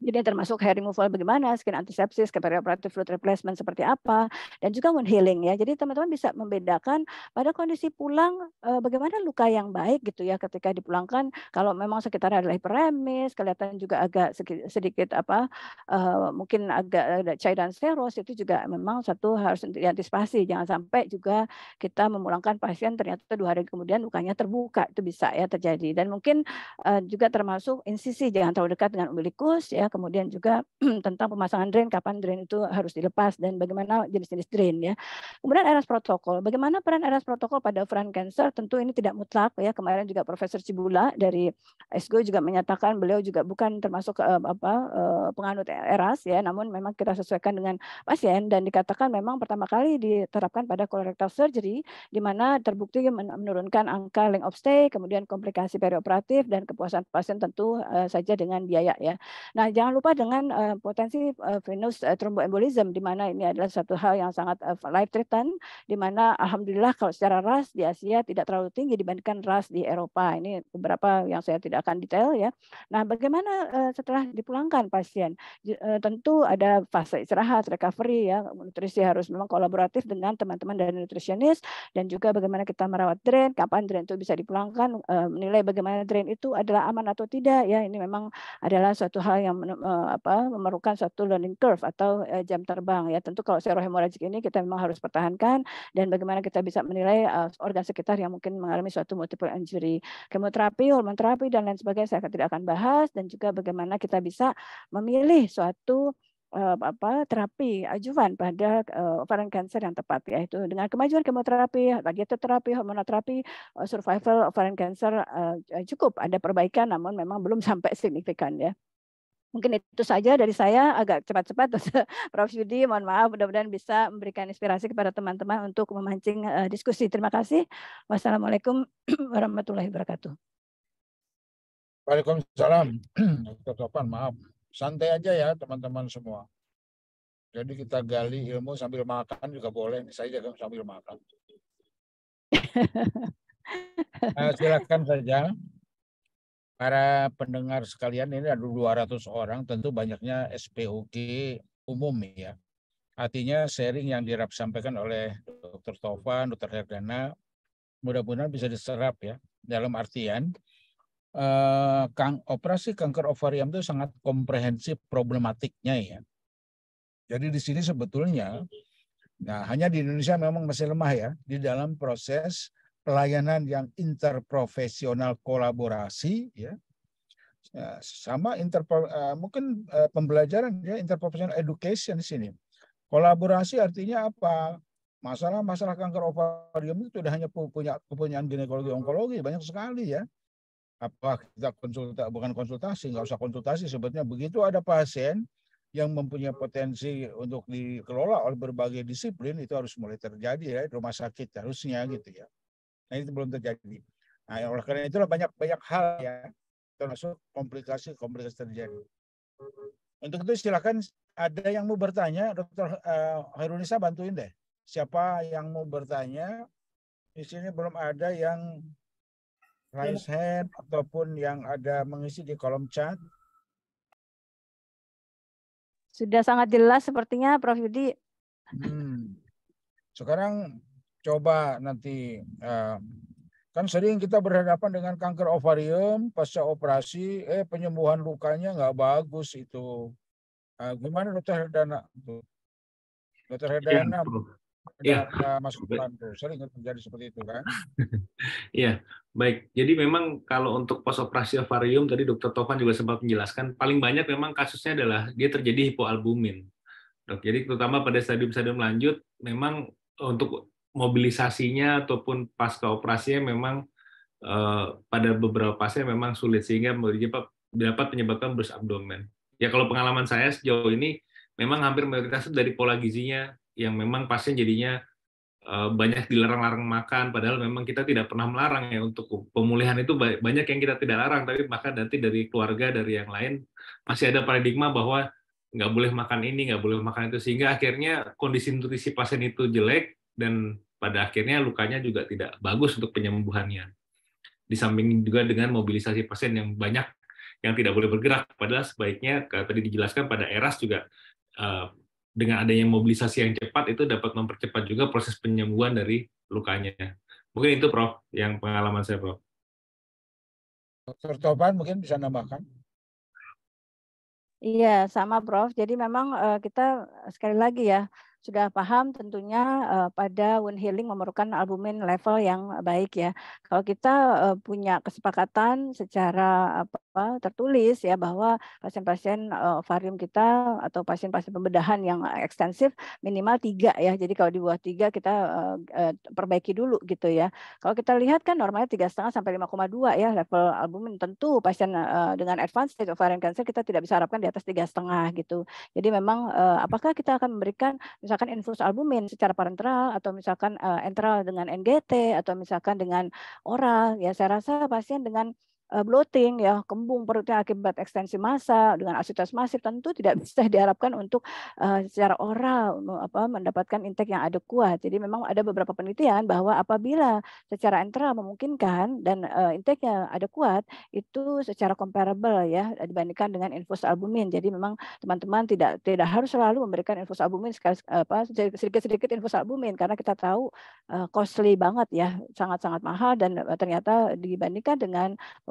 jadi termasuk hair removal bagaimana, skin antisepsis, perioperative fluid replacement seperti apa, dan juga wound healing ya. Jadi teman-teman bisa membedakan pada kondisi pulang eh, bagaimana luka yang baik gitu ya ketika dipulangkan. Kalau memang sekitar adalah hiperemis, kelihatan juga agak sedikit apa eh, mungkin agak ada cairan seros itu juga memang satu harus diantisipasi. Jangan sampai juga kita memulangkan pasien ternyata dua hari kemudian lukanya terbuka itu bisa ya terjadi. Dan mungkin eh, juga termasuk insisi jangan terlalu dekat dengan umbilikus ya kemudian juga tentang pemasangan drain, kapan drain itu harus dilepas dan bagaimana jenis-jenis drain ya. Kemudian eras protokol, bagaimana peran eras protokol pada ovarian cancer? Tentu ini tidak mutlak ya. Kemarin juga Profesor Cibula dari SGO juga menyatakan beliau juga bukan termasuk uh, apa eh, penganut eras ya, namun memang kita sesuaikan dengan pasien dan dikatakan memang pertama kali diterapkan pada colorectal surgery di mana terbukti menurunkan angka length of stay, kemudian komplikasi perioperatif dan kepuasan pasien tentu eh, saja dengan biaya ya. Nah, jangan lupa dengan uh, potensi uh, venous uh, thromboembolism di mana ini adalah satu hal yang sangat uh, life threaten di mana alhamdulillah kalau secara ras di Asia tidak terlalu tinggi dibandingkan ras di Eropa. Ini beberapa yang saya tidak akan detail ya. Nah, bagaimana uh, setelah dipulangkan pasien? Uh, tentu ada fase istirahat, recovery ya. Nutrisi harus memang kolaboratif dengan teman-teman dari nutritionist dan juga bagaimana kita merawat drain, kapan drain itu bisa dipulangkan, uh, menilai bagaimana drain itu adalah aman atau tidak ya. Ini memang adalah suatu hal yang Eh, apa memerlukan suatu learning curve atau eh, jam terbang ya. Tentu kalau hemoragik ini kita memang harus pertahankan dan bagaimana kita bisa menilai eh, organ sekitar yang mungkin mengalami suatu multiple injury. Kemoterapi, hormon terapi dan lain sebagainya saya tidak akan bahas dan juga bagaimana kita bisa memilih suatu apa terapi ajuvan pada uh, ovarian cancer yang tepat yaitu dengan kemajuan kemoterapi, terapi hormonoterapi, uh, survival ovarian cancer uh, cukup ada perbaikan namun memang belum sampai signifikan ya. Mungkin itu saja dari saya agak cepat-cepat Prof. Yudi. Mohon maaf, mudah-mudahan bisa memberikan inspirasi kepada teman-teman untuk memancing uh, diskusi. Terima kasih. Wassalamualaikum warahmatullahi wabarakatuh. Waalaikumsalam. Topan, maaf. Santai aja ya teman-teman semua. Jadi kita gali ilmu sambil makan juga boleh. Saya juga sambil makan. nah, silakan saja para pendengar sekalian ini ada 200 orang tentu banyaknya SPOG umum ya. Artinya sharing yang dirap sampaikan oleh Dr. Tovan, Dr. Herdana mudah-mudahan bisa diserap ya. Dalam artian eh, kang operasi kanker ovarium itu sangat komprehensif problematiknya ya. Jadi di sini sebetulnya nah hanya di Indonesia memang masih lemah ya di dalam proses pelayanan yang interprofesional kolaborasi ya, ya sama inter eh, mungkin eh, pembelajaran ya interprofesional education di sini kolaborasi artinya apa masalah-masalah kanker ovarium itu sudah hanya punya kepunyaan ginekologi onkologi banyak sekali ya apa kita konsulta bukan konsultasi nggak usah konsultasi sebetulnya begitu ada pasien yang mempunyai potensi untuk dikelola oleh berbagai disiplin itu harus mulai terjadi ya rumah sakit harusnya gitu ya Nah itu belum terjadi. Nah, oleh karena itulah banyak banyak hal ya termasuk komplikasi-komplikasi terjadi. Untuk itu silakan ada yang mau bertanya, Dokter eh, Herunisa bantuin deh. Siapa yang mau bertanya? Di sini belum ada yang raise hand ataupun yang ada mengisi di kolom chat. Sudah sangat jelas sepertinya, Prof Yudi. Hmm. Sekarang coba nanti eh, kan sering kita berhadapan dengan kanker ovarium pasca operasi eh penyembuhan lukanya nggak bagus itu uh, gimana dokter Herdana dokter iya, Herdana ya. Iya. masuk tuh sering terjadi seperti itu kan ya baik jadi memang kalau untuk pas operasi ovarium tadi dokter Tovan juga sempat menjelaskan paling banyak memang kasusnya adalah dia terjadi hipoalbumin dok jadi terutama pada stadium-stadium lanjut memang untuk mobilisasinya ataupun pasca operasinya memang uh, pada beberapa pasien memang sulit sehingga dapat menyebabkan burst abdomen. Ya kalau pengalaman saya sejauh ini memang hampir mayoritas dari pola gizinya yang memang pasien jadinya eh, banyak dilarang-larang makan padahal memang kita tidak pernah melarang ya untuk pemulihan itu banyak yang kita tidak larang tapi maka nanti dari keluarga dari yang lain masih ada paradigma bahwa nggak boleh makan ini nggak boleh makan itu sehingga akhirnya kondisi nutrisi pasien itu jelek dan pada akhirnya lukanya juga tidak bagus untuk penyembuhannya. Di samping juga dengan mobilisasi pasien yang banyak yang tidak boleh bergerak, padahal sebaiknya tadi dijelaskan pada eras juga eh, dengan adanya mobilisasi yang cepat itu dapat mempercepat juga proses penyembuhan dari lukanya. Mungkin itu Prof yang pengalaman saya Prof. Dr. Topan mungkin bisa nambahkan. Iya, sama Prof. Jadi memang eh, kita sekali lagi ya, sudah paham tentunya uh, pada wound healing memerlukan albumin level yang baik ya. Kalau kita uh, punya kesepakatan secara apa tertulis ya bahwa pasien-pasien uh, ovarium kita atau pasien-pasien pembedahan yang ekstensif minimal tiga ya. Jadi kalau di bawah tiga kita uh, perbaiki dulu gitu ya. Kalau kita lihat kan normalnya tiga setengah sampai 5,2 ya level albumin tentu pasien uh, dengan advanced stage ovarian cancer kita tidak bisa harapkan di atas tiga setengah gitu. Jadi memang uh, apakah kita akan memberikan misalkan infus albumin secara parenteral atau misalkan uh, eh, enteral dengan NGT atau misalkan dengan oral ya saya rasa pasien dengan Eh, bloating ya kembung perutnya akibat ekstensi massa dengan asiditas masif tentu tidak bisa diharapkan untuk eh, secara oral apa mendapatkan intake yang adekuat. Jadi memang ada beberapa penelitian bahwa apabila secara enteral memungkinkan dan uh, eh, intake-nya adekuat itu secara comparable ya dibandingkan dengan infus albumin. Jadi memang teman-teman tidak tidak harus selalu memberikan infus albumin sekali, apa sedikit-sedikit infus albumin karena kita tahu costly banget ya, sangat-sangat mahal dan ternyata dibandingkan dengan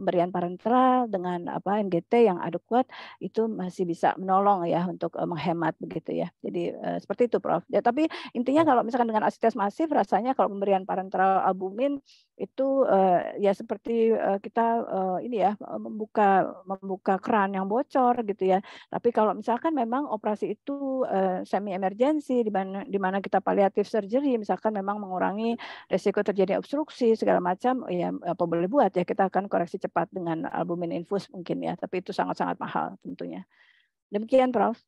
pemberian parenteral dengan apa NGT yang adekuat itu masih bisa menolong ya untuk eh, menghemat begitu ya. Jadi eh, seperti itu Prof. Ya, tapi intinya kalau misalkan dengan asites masif rasanya kalau pemberian parenteral albumin itu eh, ya seperti kita ini ya membuka membuka keran yang bocor gitu ya. Tapi kalau misalkan memang operasi itu semi emergensi di mana di mana kita paliatif surgery misalkan memang mengurangi resiko terjadi obstruksi segala macam ya apa boleh buat ya kita akan koreksi cepat cepat dengan albumin infus mungkin ya, tapi itu sangat-sangat mahal tentunya. Demikian Prof.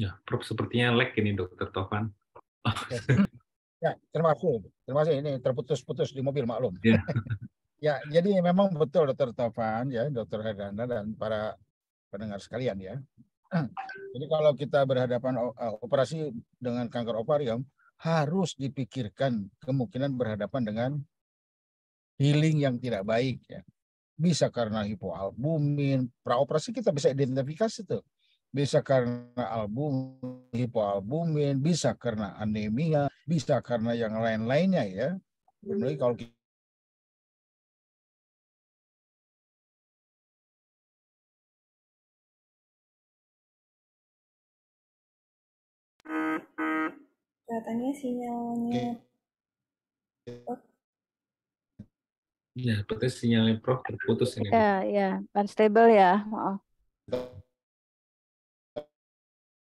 Ya, Prof sepertinya lag ini Dokter Tovan. ya, terima kasih. Terima kasih ini terputus-putus di mobil maklum. Ya. ya, jadi memang betul Dokter Tovan ya, Dokter Herdana dan para pendengar sekalian ya. Jadi kalau kita berhadapan eh, operasi dengan kanker ovarium harus dipikirkan kemungkinan berhadapan dengan healing yang tidak baik ya. Bisa karena hipoalbumin, praoperasi kita bisa identifikasi tuh. Bisa karena album hipoalbumin, bisa karena anemia, bisa karena yang lain-lainnya ya. Jadi kalau kelihatannya sinyalnya ya berarti sinyalnya Prof terputus ini. ya ya unstable ya. Oh.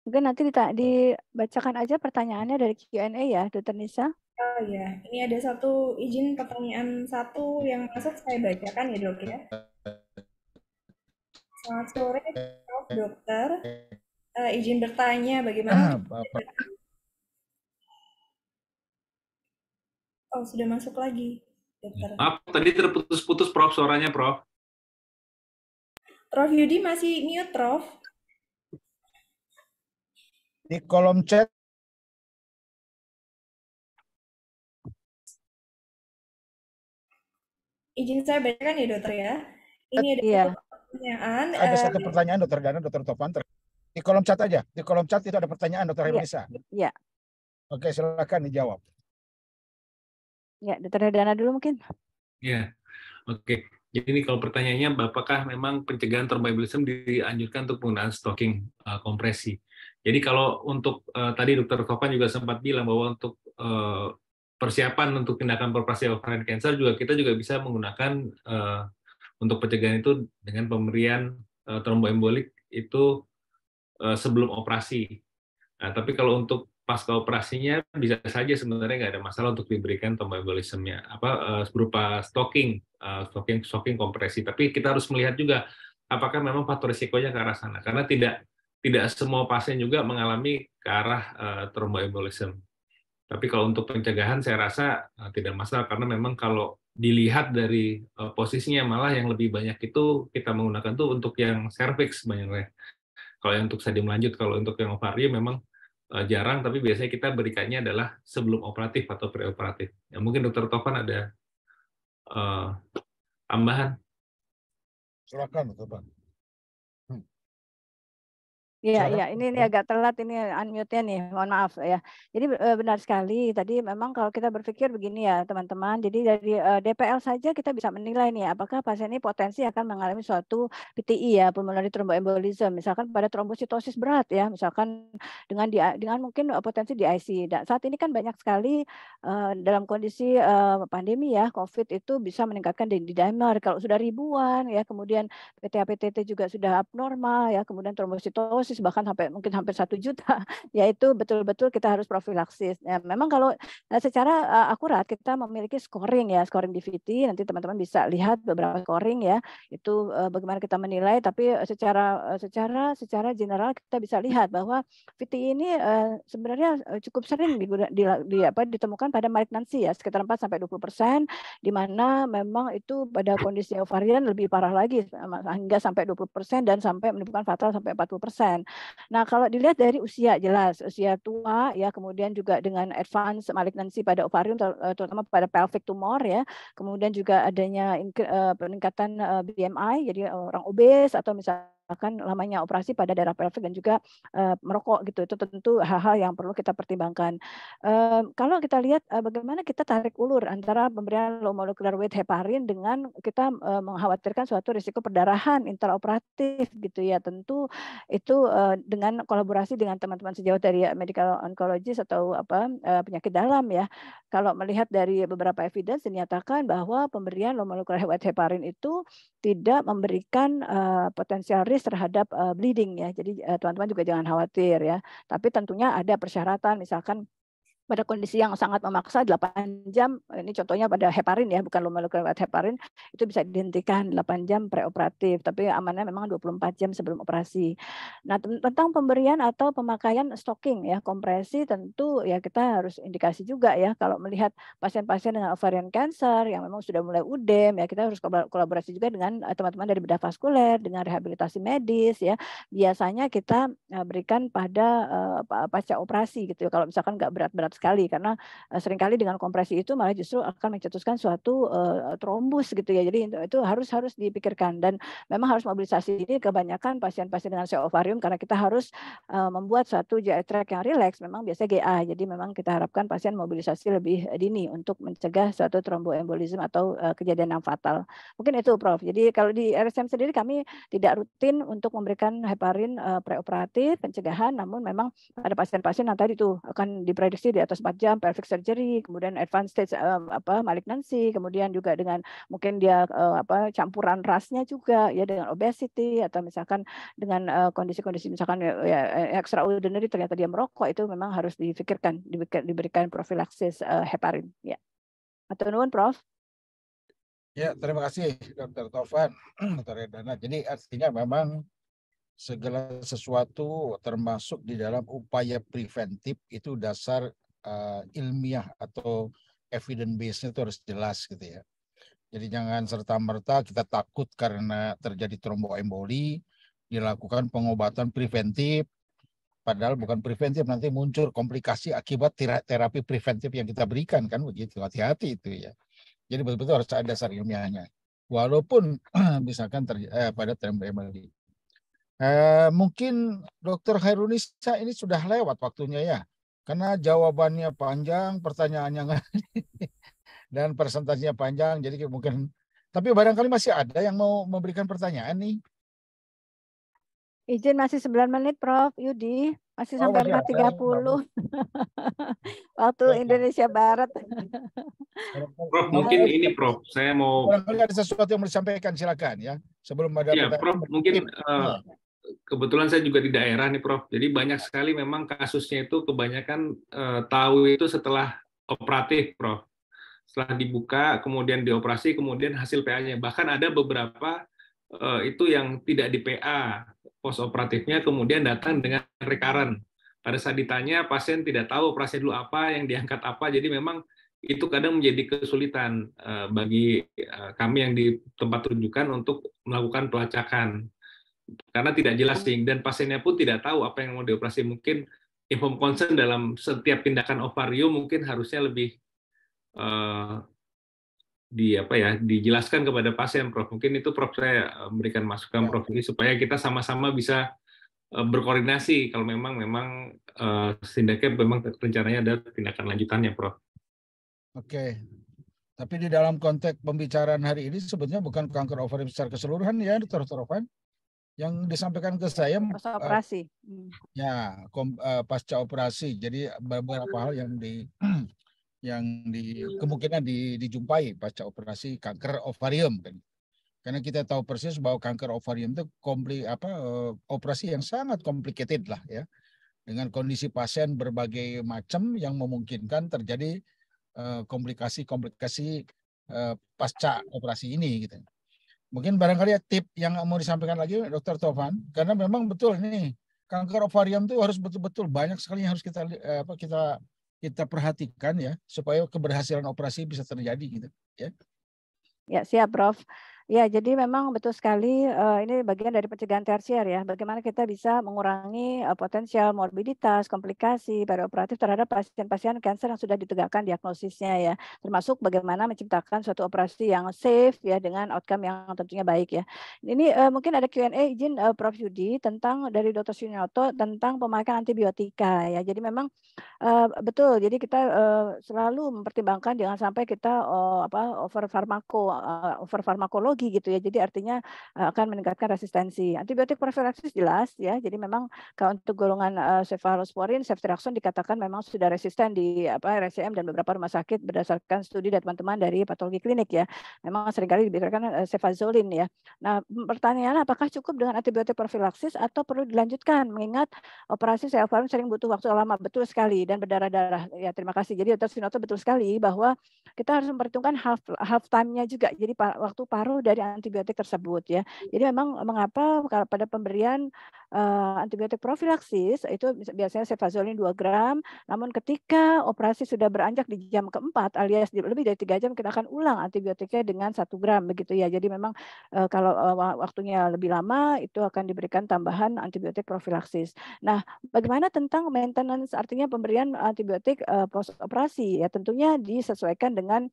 Mungkin nanti dibacakan aja pertanyaannya dari Q&A ya, Dokter Nisa. Oh iya, ini ada satu izin pertanyaan satu yang masuk saya bacakan ya dok ya. Selamat sore, Prof. Dokter. Uh, izin bertanya bagaimana? Ah, Oh, sudah masuk lagi, dokter. Maaf, tadi terputus-putus, Prof, suaranya, Prof. Prof Yudi masih mute, Prof. Di kolom chat. Izin saya bacakan ya, dokter ya. Ini ada iya. pertanyaan. Ada uh, satu pertanyaan, dokter Dana, dokter Topan. Di kolom chat aja. Di kolom chat itu ada pertanyaan, dokter Hermisa. Iya. iya. Oke, silakan dijawab. Ya, Dr. Dana dulu mungkin. Ya, oke. Okay. Jadi ini kalau pertanyaannya, apakah memang pencegahan tromboembolisme dianjurkan untuk penggunaan stocking uh, eh, kompresi? Jadi kalau untuk uh, tadi Dokter Topan juga sempat bilang bahwa untuk uh, persiapan untuk tindakan operasi ovarian cancer juga kita juga bisa menggunakan uh, untuk pencegahan itu dengan pemberian uh, tromboembolik itu uh, sebelum operasi. Nah, tapi kalau untuk pasca operasinya bisa saja sebenarnya nggak ada masalah untuk diberikan tombolismnya apa berupa eh, stocking eh, stocking stocking kompresi tapi kita harus melihat juga apakah memang faktor risikonya ke arah sana karena tidak tidak semua pasien juga mengalami ke arah uh, tromboembolisme. tapi kalau untuk pencegahan saya rasa uh, tidak masalah karena memang kalau dilihat dari uh, posisinya malah yang lebih banyak itu kita menggunakan tuh untuk yang cervix banyaknya kalau yang untuk stadium lanjut kalau untuk yang ovarium memang Eh, jarang, tapi biasanya kita berikannya adalah sebelum operatif atau preoperatif. Ya, mungkin Dokter Tovan ada uh, tambahan. Silakan, Dokter. Iya, iya. Ini, ini ya. agak telat ini unmute-nya nih. Mohon maaf ya. Jadi eh, benar sekali. Tadi memang kalau kita berpikir begini ya, teman-teman. Jadi dari eh, DPL saja kita bisa menilai nih apakah pasien ini potensi akan mengalami suatu PTI ya, pulmonary thromboembolism. Misalkan pada trombositosis berat ya, misalkan dengan di, dengan mungkin eh, potensi di IC. Dan nah, saat ini kan banyak sekali uh, dalam kondisi uh, pandemi ya, COVID itu bisa meningkatkan di dimer. Kalau sudah ribuan ya, kemudian PTA-PTT juga sudah abnormal ya, kemudian trombositosis dosis bahkan sampai mungkin hampir satu juta yaitu betul-betul kita harus profilaksis. Ya, memang kalau e, secara e, akurat kita memiliki scoring ya scoring DVT nanti teman-teman bisa lihat beberapa scoring ya itu e, bagaimana kita menilai tapi secara secara secara general kita bisa lihat bahwa VT ini sebenarnya cukup sering diguna, di, di, apa, ditemukan pada malignansi ya sekitar 4 sampai 20 persen di mana memang itu pada kondisi ovarian lebih parah lagi hingga sampai 20 persen dan sampai menimbulkan fatal sampai 40 persen kan. Nah, kalau dilihat dari usia jelas, usia tua ya, kemudian juga dengan advance malignansi pada ovarium eh, terutama pada pelvic tumor ya, kemudian juga adanya eh, peningkatan eh, BMI jadi orang obes atau misalnya bahkan lamanya operasi pada daerah pelvic dan juga uh, merokok gitu itu tentu hal-hal yang perlu kita pertimbangkan. Uh, kalau kita lihat uh, bagaimana kita tarik ulur antara pemberian low molecular weight heparin dengan kita uh, mengkhawatirkan suatu risiko perdarahan intraoperatif gitu ya tentu itu uh, dengan kolaborasi dengan teman-teman sejauh dari medical oncologist atau apa uh, penyakit dalam ya. Kalau melihat dari beberapa evidence dinyatakan bahwa pemberian low molecular weight heparin itu tidak memberikan uh, potensial risk risk terhadap uh, bleeding ya. Jadi eh, teman-teman uh, juga jangan khawatir ya. Tapi tentunya ada persyaratan misalkan pada kondisi yang sangat memaksa 8 jam ini contohnya pada heparin ya bukan lumoleklerat heparin itu bisa dihentikan 8 jam preoperatif tapi amannya memang 24 jam sebelum operasi. Nah, tentang pemberian atau pemakaian stocking ya kompresi tentu ya kita harus indikasi juga ya kalau melihat pasien-pasien dengan ovarian cancer yang memang sudah mulai udem ya kita harus kolaborasi juga dengan eh, teman-teman dari bedah vaskuler dengan rehabilitasi medis ya. Biasanya kita eh, berikan pada eh, pasca operasi gitu ya kalau misalkan nggak berat-berat sekali karena e, seringkali dengan kompresi itu malah justru akan mencetuskan suatu e, trombus gitu ya. Jadi itu, harus harus dipikirkan dan memang harus mobilisasi ini kebanyakan pasien-pasien dengan seovarium ovarium karena kita harus e, membuat suatu GI track yang rileks memang biasanya GA. Jadi memang kita harapkan pasien mobilisasi lebih dini untuk mencegah suatu tromboembolisme atau kejadian yang fatal. Mungkin itu Prof. Jadi kalau di RSM sendiri kami tidak rutin untuk memberikan heparin uh, preoperatif pencegahan namun memang ada pasien-pasien yang tadi itu akan diprediksi di atas 4 jam pelvic surgery, kemudian advanced stage um, apa malignancy, kemudian juga dengan mungkin dia uh, apa campuran rasnya juga ya dengan obesity atau misalkan dengan kondisi eh, kondisi-kondisi misalkan ya, ya extraordinary ternyata dia merokok itu memang harus dipikirkan diberikan, diberikan profilaksis uh, heparin ya. Atau nuwun Prof? Ya, terima kasih Dr. Taufan, Dr. Redana. Jadi artinya memang segala sesuatu termasuk di dalam upaya preventif itu dasar uh, ilmiah atau evidence base-nya itu harus jelas gitu ya. Jadi jangan serta-merta kita takut karena terjadi tromboemboli, dilakukan pengobatan preventif, padahal bukan preventif nanti muncul komplikasi akibat terapi preventif yang kita berikan kan begitu. Hati-hati itu ya. Jadi betul-betul harus ada dasar ilmiahnya. Walaupun misalkan ter, eh, pada tromboemboli. Eh, mungkin Dokter Hairunisa ini sudah lewat waktunya ya. Karena jawabannya panjang, pertanyaannya dan presentasinya panjang, jadi mungkin tapi barangkali masih ada yang mau memberikan pertanyaan nih. Izin masih 9 menit, Prof. Yudi. Masih oh, sampai puluh Waktu Indonesia Barat. Prof, mungkin ini, Prof. Saya mau... Barangkali ada sesuatu yang mau disampaikan, silakan ya. Sebelum ada... Ya, Prof, mungkin uh, kebetulan saya juga di daerah nih Prof. Jadi banyak sekali memang kasusnya itu kebanyakan uh, tahu itu setelah operatif Prof. Setelah dibuka, kemudian dioperasi, kemudian hasil PA-nya. Bahkan ada beberapa uh, itu yang tidak di PA post operatifnya, kemudian datang dengan rekaran. Pada saat ditanya, pasien tidak tahu operasi dulu apa, yang diangkat apa. Jadi memang itu kadang menjadi kesulitan eh, bagi kami yang di tempat rujukan untuk melakukan pelacakan karena tidak jelas hmm. sih dan pasiennya pun tidak tahu apa yang mau dioperasi mungkin inform concern dalam setiap tindakan ovarium mungkin harusnya lebih uh, di apa ya dijelaskan kepada pasien prof mungkin itu prof saya eh, berikan masukan ya. prof ini supaya kita sama-sama bisa eh, berkoordinasi kalau memang memang uh, memang rencananya ada tindakan lanjutannya prof oke tapi di dalam konteks pembicaraan hari ini sebetulnya bukan kanker ovarium secara keseluruhan ya dokter Tovan yang disampaikan ke saya pasca eh, operasi. Uh, ya, kom, uh, pasca operasi. Jadi beberapa hal yang di yang di kemungkinan di, dijumpai pasca operasi kanker ovarium kan. Karena kita tahu persis bahwa kanker ovarium itu kompli apa uh, operasi yang sangat complicated lah ya. Dengan kondisi pasien berbagai macam yang memungkinkan terjadi komplikasi-komplikasi uh, uh, pasca operasi ini gitu. Mungkin barangkali ya tip yang mau disampaikan lagi Dokter Tovan, karena memang betul ini kanker ovarium itu harus betul-betul banyak sekali yang harus kita eh, apa kita kita perhatikan ya supaya keberhasilan operasi bisa terjadi gitu ya. Ya siap Prof. Ya, jadi memang betul sekali uh, ini bagian dari pencegahan tersier ya. Bagaimana kita bisa mengurangi uh, potensial morbiditas, komplikasi pada operatif terhadap pasien-pasien kanker yang sudah ditegakkan diagnosisnya ya. Termasuk bagaimana menciptakan suatu operasi yang safe ya dengan outcome yang tentunya baik ya. Ini uh, mungkin ada Q&A izin uh, Prof Yudi tentang dari Dr. Sunyoto tentang pemakaian antibiotika ya. Jadi memang uh, betul. Jadi kita uh, selalu mempertimbangkan jangan sampai kita uh, apa over farmako uh, over farmakologi lagi gitu ya. Jadi artinya eh, akan meningkatkan resistensi. Antibiotik profilaksis jelas ya. Jadi memang kalau untuk golongan uh, eh, cephalosporin, ceftriaxone dikatakan memang sudah resisten di apa RSCM dan beberapa rumah sakit berdasarkan studi dari teman-teman dari patologi klinik ya. Memang seringkali diberikan uh, cefazolin ya. Nah, pertanyaannya apakah cukup dengan antibiotik profilaksis atau perlu dilanjutkan mengingat operasi cephalosporin sering butuh waktu lama betul sekali dan berdarah-darah. Ya, terima kasih. Jadi Dr. Sinoto betul sekali bahwa kita harus memperhitungkan half half time-nya juga. Jadi waktu paruh dari antibiotik tersebut ya. Iya. Jadi memang mengapa kalau pada pemberian uh, antibiotik profilaksis itu biasanya cefazolin 2 gram, namun ketika operasi sudah beranjak di jam keempat alias di, lebih dari tiga jam kita akan ulang antibiotiknya dengan satu gram begitu ya. Jadi memang uh, kalau uh, waktunya lebih lama itu akan diberikan tambahan antibiotik profilaksis. Nah, bagaimana tentang maintenance artinya pemberian antibiotik uh, post operasi ya tentunya disesuaikan dengan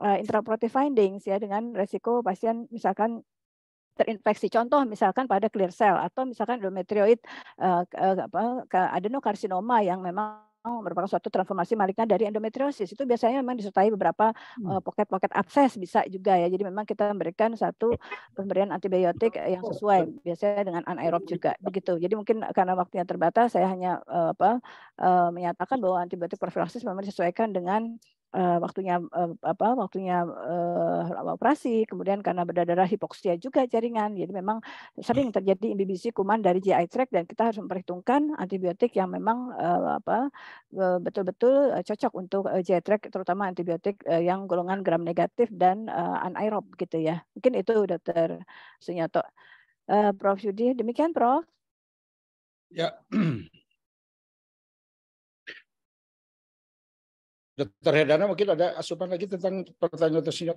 uh, intraoperative findings ya dengan resiko pasien misalkan terinfeksi. Contoh misalkan pada clear cell atau misalkan endometrioid uh, apa adenokarsinoma yang memang merupakan suatu transformasi malignan dari endometriosis itu biasanya memang disertai beberapa hmm. pocket-pocket hmm. bisa juga ya jadi memang kita memberikan satu pemberian antibiotik yang sesuai biasanya dengan anaerob juga begitu jadi mungkin karena waktunya terbatas saya hanya apa menyatakan bahwa antibiotik profilaksis memang disesuaikan dengan uh, waktunya uh, apa waktunya uh, operasi kemudian karena berdarah darah hipoksia juga jaringan jadi memang sering terjadi imbibisi kuman dari GI tract dan kita harus memperhitungkan antibiotik yang memang uh, apa betul-betul uh, cocok untuk uh, GI tract terutama antibiotik uh, yang golongan gram negatif dan uh, anaerob gitu ya mungkin itu dokter Sunyato uh, Prof Yudi demikian Prof ya Dokter Hedana mungkin ada asupan lagi tentang pertanyaan Dr.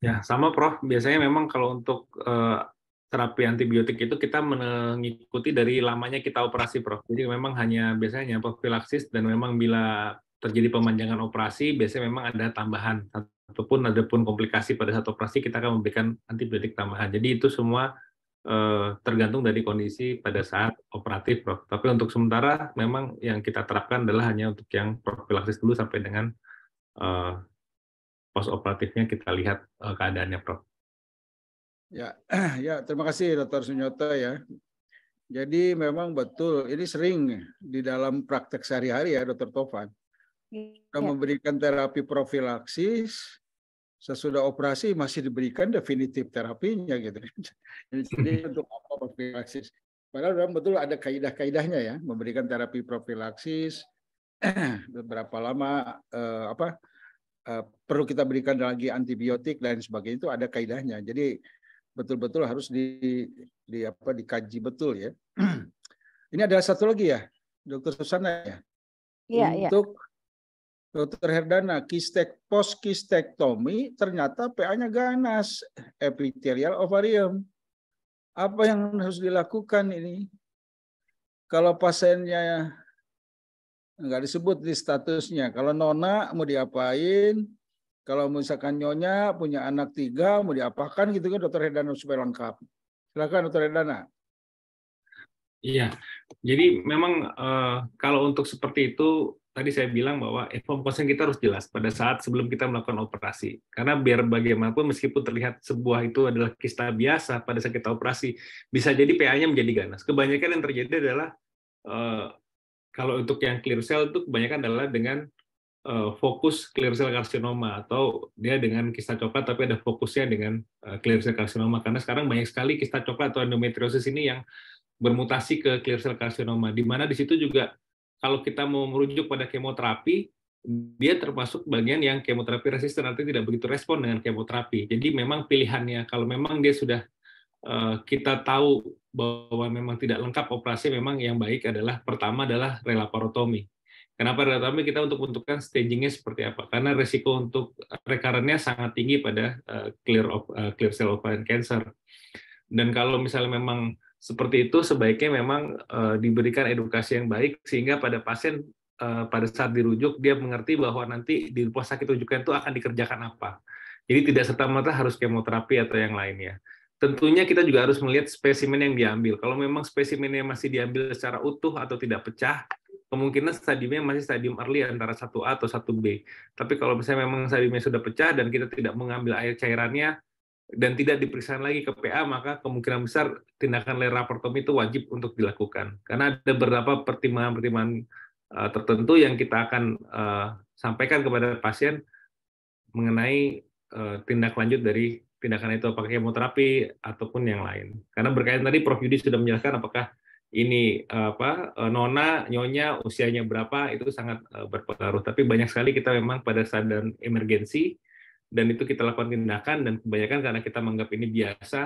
Ya, sama Prof. Biasanya memang kalau untuk uh, terapi antibiotik itu kita mengikuti dari lamanya kita operasi, Prof. Jadi memang hanya biasanya profilaksis dan memang bila terjadi pemanjangan operasi, biasanya memang ada tambahan ataupun ada pun komplikasi pada satu operasi kita akan memberikan antibiotik tambahan. Jadi itu semua Eh, tergantung dari kondisi pada saat operatif, Prof. Tapi untuk sementara memang yang kita terapkan adalah hanya untuk yang profilaksis dulu sampai dengan uh, eh, pos operatifnya kita lihat uh, keadaannya, Prof. Ya, ya terima kasih Dr. Sunyoto ya. Jadi memang betul ini sering di dalam praktek sehari-hari ya Dr. Tovan. Kita iya. memberikan terapi profilaksis sesudah operasi masih diberikan definitif terapinya gitu. Jadi untuk apa profilaksis? Padahal dalam betul ada kaidah-kaidahnya ya, memberikan terapi profilaksis berapa lama eh, apa eh, perlu kita berikan lagi antibiotik dan sebagainya itu ada kaidahnya. Jadi betul-betul harus di, di apa dikaji betul ya. Ini adalah satu lagi ya, Dokter Susana ya. Iya, iya. untuk ya Dokter Herdana, kistek post kistektomi ternyata PA-nya ganas, epithelial ovarium. Apa yang harus dilakukan ini? Kalau pasiennya nggak disebut di statusnya. Kalau nona mau diapain? Kalau misalkan nyonya punya anak tiga mau diapakan gitu kan dokter Herdana supaya lengkap. Silakan dokter Herdana. Iya, jadi memang uh, kalau untuk seperti itu tadi saya bilang bahwa inform consent kita harus jelas pada saat sebelum kita melakukan operasi. Karena biar bagaimanapun meskipun terlihat sebuah itu adalah kista biasa pada saat kita operasi, bisa jadi PA-nya menjadi ganas. Kebanyakan yang terjadi adalah eh, kalau untuk yang clear cell itu kebanyakan adalah dengan eh, fokus clear cell carcinoma atau dia dengan kista coklat tapi ada fokusnya dengan eh, clear cell carcinoma karena sekarang banyak sekali kista coklat atau endometriosis ini yang bermutasi ke clear cell carcinoma di mana di situ juga kalau kita mau merujuk pada kemoterapi, dia termasuk bagian yang kemoterapi resisten artinya tidak begitu respon dengan kemoterapi. Jadi memang pilihannya kalau memang dia sudah eh, kita tahu bahwa memang tidak lengkap operasi memang yang baik adalah pertama adalah relaparotomi. Kenapa relaparotomi? kita untuk menentukan stagingnya seperti apa? Karena resiko untuk rekarannya sangat tinggi pada eh, clear of, eh, clear cell ovarian cancer. Dan kalau misalnya memang seperti itu sebaiknya memang uh, diberikan edukasi yang baik sehingga pada pasien uh, pada saat dirujuk dia mengerti bahwa nanti di rumah sakit rujukan itu akan dikerjakan apa. Jadi tidak serta-merta harus kemoterapi atau yang lainnya. Tentunya kita juga harus melihat spesimen yang diambil. Kalau memang spesimen yang masih diambil secara utuh atau tidak pecah, kemungkinan stadiumnya masih stadium early antara 1A atau 1B. Tapi kalau misalnya memang stadiumnya sudah pecah dan kita tidak mengambil air cairannya, dan tidak diperiksa lagi ke PA, maka kemungkinan besar tindakan leraportomi itu wajib untuk dilakukan. Karena ada beberapa pertimbangan-pertimbangan uh, tertentu yang kita akan uh, sampaikan kepada pasien mengenai uh, tindak lanjut dari tindakan itu apakah kemoterapi ataupun yang lain. Karena berkaitan tadi Prof Yudi sudah menjelaskan apakah ini apa nona nyonya usianya berapa itu sangat berpengaruh tapi banyak sekali kita memang pada saat dan emergensi dan itu kita lakukan tindakan dan kebanyakan karena kita menganggap ini biasa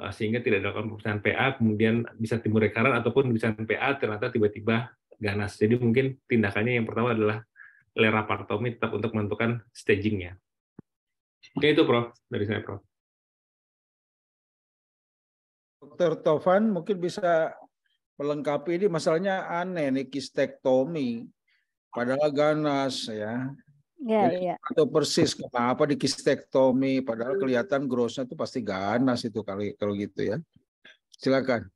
eh, sehingga tidak dilakukan pemeriksaan PA kemudian bisa timbul rekaran ataupun bisa PA ternyata tiba-tiba ganas. Jadi mungkin tindakannya yang pertama adalah lerapartomi tetap untuk menentukan stagingnya. Oke itu Prof dari saya Prof. Dokter Tovan mungkin bisa melengkapi ini masalahnya aneh nih kistektomi padahal ganas ya Ya, yeah. Atau persis kenapa di kistektomi padahal kelihatan grossnya itu pasti ganas itu kali kalau gitu ya. Silakan.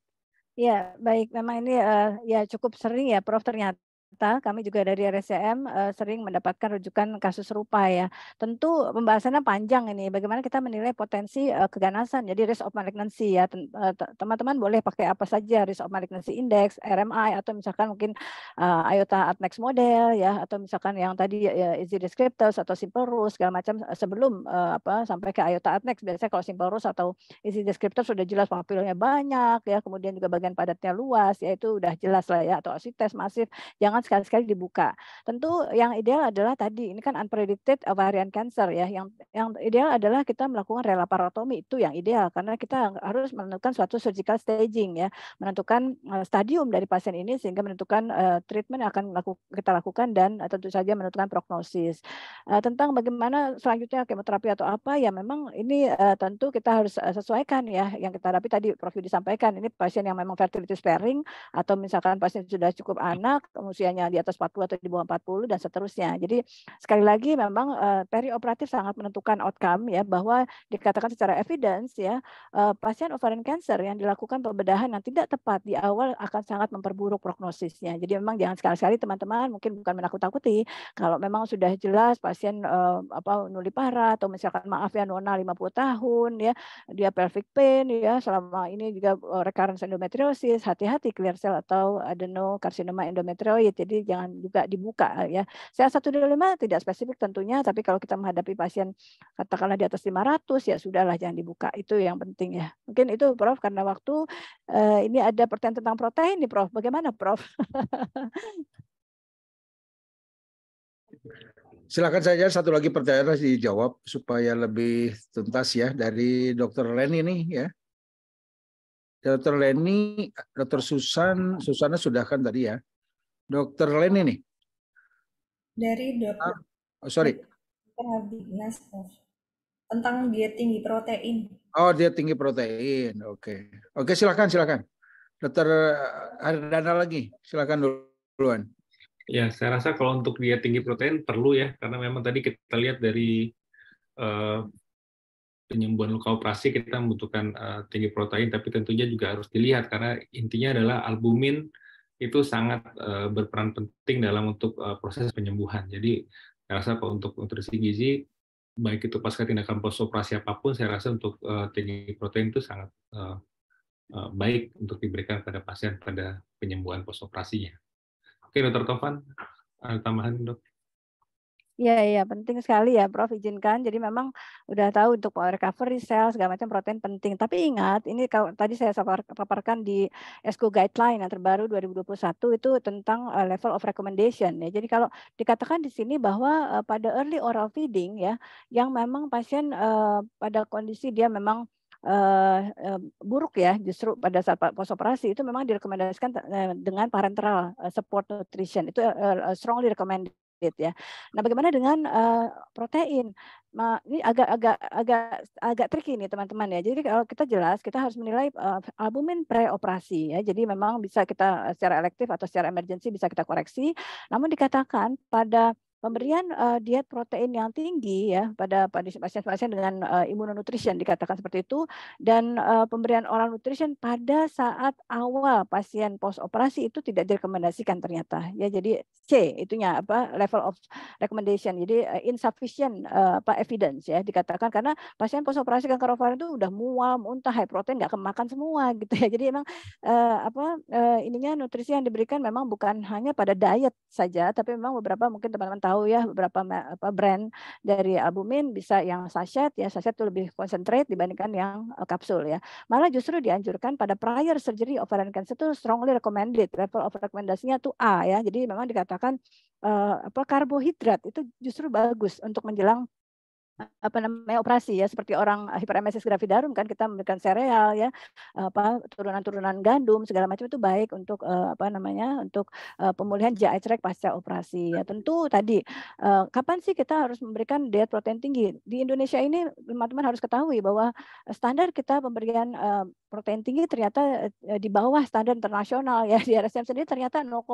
Ya, baik. Memang ini uh, ya cukup sering ya Prof ternyata kami juga dari RSCM uh, eh, sering mendapatkan rujukan kasus serupa ya. Tentu pembahasannya panjang ini. Bagaimana kita menilai potensi uh, keganasan? Jadi risk of malignancy ya. Eh, teman-teman boleh pakai apa saja risk of malignancy index, RMI atau misalkan mungkin uh, IOTA Atnex model ya atau misalkan yang tadi uh, easy descriptors atau simple rules segala macam sebelum uh, apa sampai ke IOTA Atnex biasanya kalau simple rules atau easy descriptors sudah jelas papilnya banyak ya, kemudian juga bagian padatnya luas ya itu udah jelas lah ya atau asites masif. Jangan jangan sekali-sekali dibuka. Tentu yang ideal adalah tadi ini kan unpredicted ovarian eh, cancer ya. Yang yang ideal adalah kita melakukan relaparotomi itu yang ideal karena kita harus menentukan suatu surgical staging ya, menentukan eh, stadium dari pasien ini sehingga menentukan uh, treatment yang akan laku, kita lakukan dan uh, tentu saja menentukan prognosis. Uh, tentang bagaimana selanjutnya kemoterapi atau apa ya memang ini uh, tentu kita harus uh, sesuaikan ya yang kita hadapi tadi Prof disampaikan ini pasien yang memang fertility sparing atau misalkan pasien sudah cukup anak usia usianya di atas 40 atau di bawah 40 dan seterusnya. Jadi sekali lagi memang uh, eh, perioperatif sangat menentukan outcome ya bahwa dikatakan secara evidence ya uh, pasien ovarian cancer yang dilakukan pembedahan yang tidak tepat di awal akan sangat memperburuk prognosisnya. Jadi memang jangan sekali kali teman-teman mungkin bukan menakut-takuti kalau memang sudah jelas pasien uh, apa parah atau misalkan maaf ya nona 50 tahun ya dia pelvic pain ya selama ini juga uh, recurrence endometriosis hati-hati clear cell atau adenokarsinoma endometrioid jadi jangan juga dibuka eh, ya. Saya lima tidak spesifik tentunya, tapi kalau kita menghadapi pasien katakanlah di atas 500 ya sudahlah jangan dibuka. Itu yang penting ya. Mungkin itu Prof karena waktu eh, ini ada pertanyaan tentang protein nih Prof. Bagaimana Prof? Silakan saja satu lagi pertanyaan dijawab supaya lebih tuntas ya dari Dr. Leni nih ya. Dr. Leni, Dr. Susan, Susana sudah kan tadi ya. Dokter Leni nih. Dari dokter. Ah, oh, sorry. Dokter Habib Nas, tentang diet tinggi protein. Oh, diet tinggi protein. Oke. Oke, silakan silakan. Dokter eh, Hardana lagi, silakan duluan. Ya, saya rasa kalau untuk diet tinggi protein perlu ya, karena memang tadi kita lihat dari uh, penyembuhan luka operasi kita membutuhkan uh, tinggi protein, tapi tentunya juga harus dilihat karena intinya adalah albumin itu sangat uh, berperan penting dalam untuk uh, proses penyembuhan. Jadi saya rasa untuk nutrisi gizi baik itu pasca tindakan postoperasi apapun, saya rasa untuk uh, tinggi protein itu sangat uh, uh, baik untuk diberikan pada pasien pada penyembuhan postoperasinya. Oke, Dokter Tovan, tambahan dok? Iya, iya, penting sekali ya Prof, izinkan. Jadi memang udah tahu untuk power recovery sel segala macam protein penting. Tapi ingat, ini kalau tadi saya paparkan di ESCO guideline yang terbaru 2021 itu tentang eh, level of recommendation ya. Jadi kalau dikatakan di sini bahwa eh, pada early oral feeding ya, yang memang pasien eh, pada kondisi dia memang buruk ya justru pada saat pos operasi itu memang direkomendasikan dengan parenteral support nutrition itu strongly recommended ya. Nah, bagaimana dengan uh, protein? Nah, ini agak agak agak agak tricky nih teman-teman ya. Jadi kalau kita jelas kita harus menilai uh, albumin preoperasi ya. Jadi memang bisa kita secara elektif atau secara emergency bisa kita koreksi. Namun dikatakan pada pemberian uh, diet protein yang tinggi ya pada pasien-pasien dengan uh, eh, imunonutrition dikatakan seperti itu dan uh, pemberian oral nutrition pada saat awal pasien post operasi itu tidak direkomendasikan ternyata ya jadi C itunya apa level of recommendation jadi uh, insufficient uh, evidence ya dikatakan karena pasien post operasi kanker ovarian itu udah mual muntah high protein nggak kemakan semua gitu ya jadi emang uh, apa uh, ininya nutrisi yang diberikan memang bukan hanya pada diet saja tapi memang beberapa mungkin teman-teman tahu ya beberapa apa, brand dari albumin bisa yang sachet ya sachet itu lebih konsentrat dibandingkan yang e, kapsul ya. Malah justru dianjurkan pada prior surgery ovarian cancer itu strongly recommended level of rekomendasinya tuh A ya. Jadi memang dikatakan eh, apa karbohidrat itu justru bagus untuk menjelang apa namanya operasi ya seperti orang hiperemesis gravidarum kan kita memberikan sereal ya apa turunan-turunan gandum segala macam itu baik untuk uh, apa namanya untuk uh, pemulihan GI tract e pasca operasi ya tentu tadi uh, kapan sih kita harus memberikan diet protein tinggi di Indonesia ini teman-teman harus ketahui bahwa standar kita pemberian uh, protein tinggi ternyata uh, di bawah standar internasional ya di RSM sendiri ternyata 0,8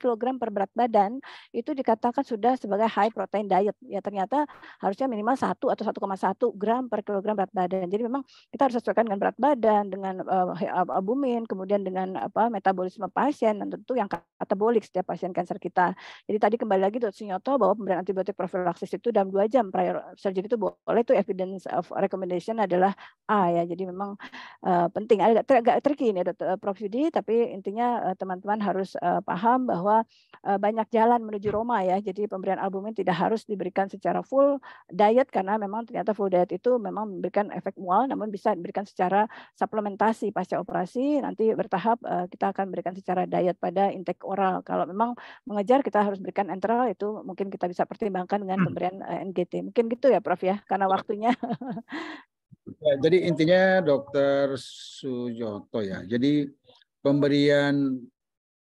kg per berat badan itu dikatakan sudah sebagai high protein diet ya ternyata harusnya minimal satu atau 1,1 gram per kilogram berat badan. Jadi memang kita harus sesuaikan dengan berat badan, dengan uh, albumin, kemudian dengan apa metabolisme pasien dan tentu yang katabolik setiap pasien kanker kita. Jadi tadi kembali lagi Dr. Sunyoto bahwa pemberian antibiotik profilaksis itu dalam dua jam prior surgery itu boleh itu evidence of recommendation adalah A ya. Jadi memang uh, penting. Agak, agak tricky ini Dr. Eh, Prof Yudi, tapi intinya teman-teman uh, harus uh, paham bahwa uh, banyak jalan menuju Roma ya. Jadi pemberian albumin tidak harus diberikan secara full diet karena memang ternyata full diet itu memang memberikan efek mual namun bisa diberikan secara suplementasi pasca operasi nanti bertahap eh, kita akan berikan secara diet pada intake oral kalau memang mengejar kita harus berikan enteral itu mungkin kita bisa pertimbangkan dengan hmm. pemberian eh, NGT mungkin gitu ya Prof ya karena ya. waktunya ya, jadi intinya Dokter Sujoto ya jadi pemberian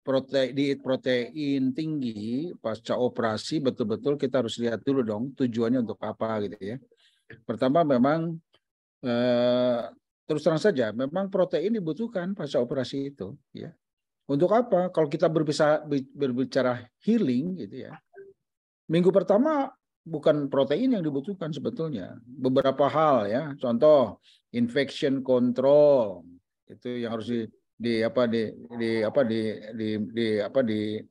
protein, diet protein tinggi pasca operasi betul-betul kita harus lihat dulu dong tujuannya untuk apa gitu ya. Pertama memang eh, terus terang saja memang protein dibutuhkan pasca operasi itu ya. Untuk apa? Kalau kita berbicara, berbicara healing gitu ya. Minggu pertama bukan protein yang dibutuhkan sebetulnya. Beberapa hal ya. Contoh infection control itu yang harus di di apa di di apa di di, di apa di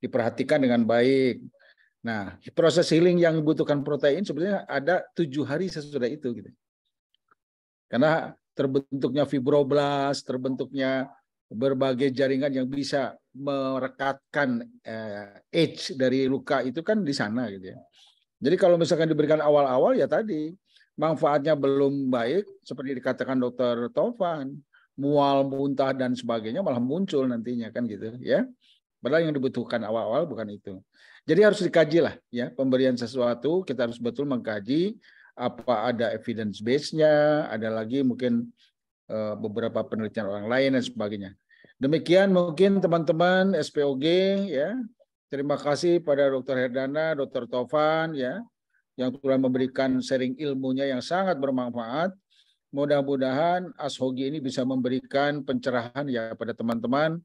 diperhatikan dengan baik. Nah, proses healing yang dibutuhkan protein sebenarnya ada tujuh hari sesudah itu gitu. Karena terbentuknya fibroblast, terbentuknya berbagai jaringan yang bisa merekatkan eh, edge dari luka itu kan di sana gitu ya. Jadi kalau misalkan diberikan awal-awal ya tadi manfaatnya belum baik seperti dikatakan dokter Tovan mual, muntah dan sebagainya malah muncul nantinya kan gitu ya. Padahal yang dibutuhkan awal-awal bukan itu. Jadi harus dikaji lah ya pemberian sesuatu kita harus betul mengkaji apa ada evidence base-nya, ada lagi mungkin eh, beberapa penelitian orang lain dan sebagainya. Demikian mungkin teman-teman SPOG ya. Terima kasih pada Dr. Herdana, Dr. Tovan ya yang telah memberikan sharing ilmunya yang sangat bermanfaat. Mudah-mudahan Ashogi ini bisa memberikan pencerahan ya pada teman-teman.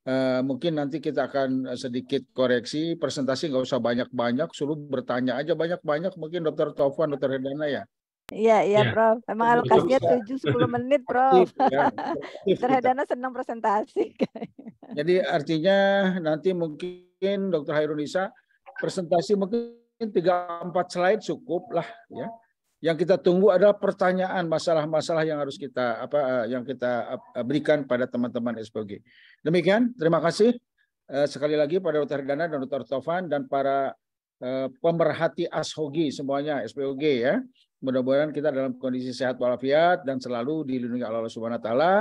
Uh, mungkin nanti kita akan sedikit koreksi presentasi nggak usah banyak-banyak, suruh bertanya aja banyak-banyak mungkin Dokter Taufan, Dokter Hendana ya. Iya, iya, ya. Prof. Emang iya, alokasinya iya. tujuh sepuluh menit, Prof. Ya. Dokter Hendana senang presentasi. Jadi artinya nanti mungkin Dokter Hairunisa presentasi mungkin tiga empat slide cukup lah ya. Yang kita tunggu adalah pertanyaan masalah-masalah yang harus kita apa eh, yang kita eh, berikan pada teman-teman SPG. Demikian, terima kasih eh, sekali lagi pada Dr. Dana dan Dr. Tovan dan para pemerhati ashogi semuanya SPOG ya. Mudah-mudahan kita dalam kondisi sehat walafiat dan selalu dilindungi Allah Subhanahu wa taala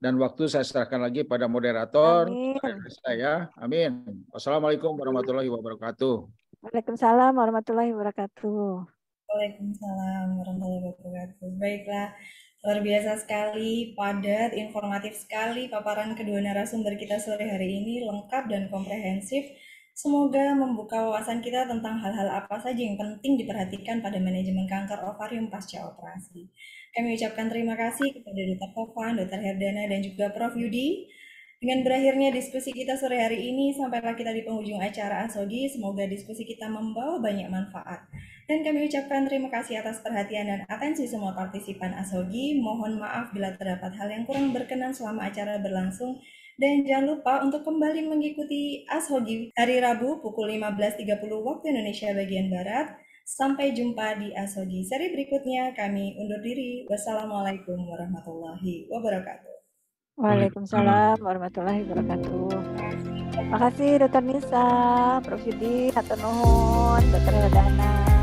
dan waktu saya serahkan lagi pada moderator Amin. saya. Ya. Amin. Wassalamualaikum warahmatullahi wabarakatuh. Waalaikumsalam warahmatullahi wabarakatuh. Waalaikumsalam warahmatullahi wabarakatuh. Baiklah, luar biasa sekali, padat, informatif sekali paparan kedua narasumber kita sore hari ini lengkap dan komprehensif. Semoga membuka wawasan kita tentang hal-hal apa saja yang penting diperhatikan pada manajemen kanker ovarium pasca operasi. Kami ucapkan terima kasih kepada Dr. Kofan, Dr. Herdana, dan juga Prof. Yudi. Dengan berakhirnya diskusi kita sore hari ini, sampailah kita di penghujung acara Asogi, Semoga diskusi kita membawa banyak manfaat. Dan kami ucapkan terima kasih atas perhatian dan atensi semua partisipan Asogi. Mohon maaf bila terdapat hal yang kurang berkenan selama acara berlangsung. Dan jangan lupa untuk kembali mengikuti asogi hari Rabu pukul 15.30 waktu Indonesia bagian Barat. Sampai jumpa di asogi seri berikutnya. Kami undur diri. Wassalamualaikum warahmatullahi wabarakatuh. Waalaikumsalam warahmatullahi wabarakatuh. Terima kasih Dr. Nisa, Prof. Yudi, Hatta Nuhun, Dr. Radana.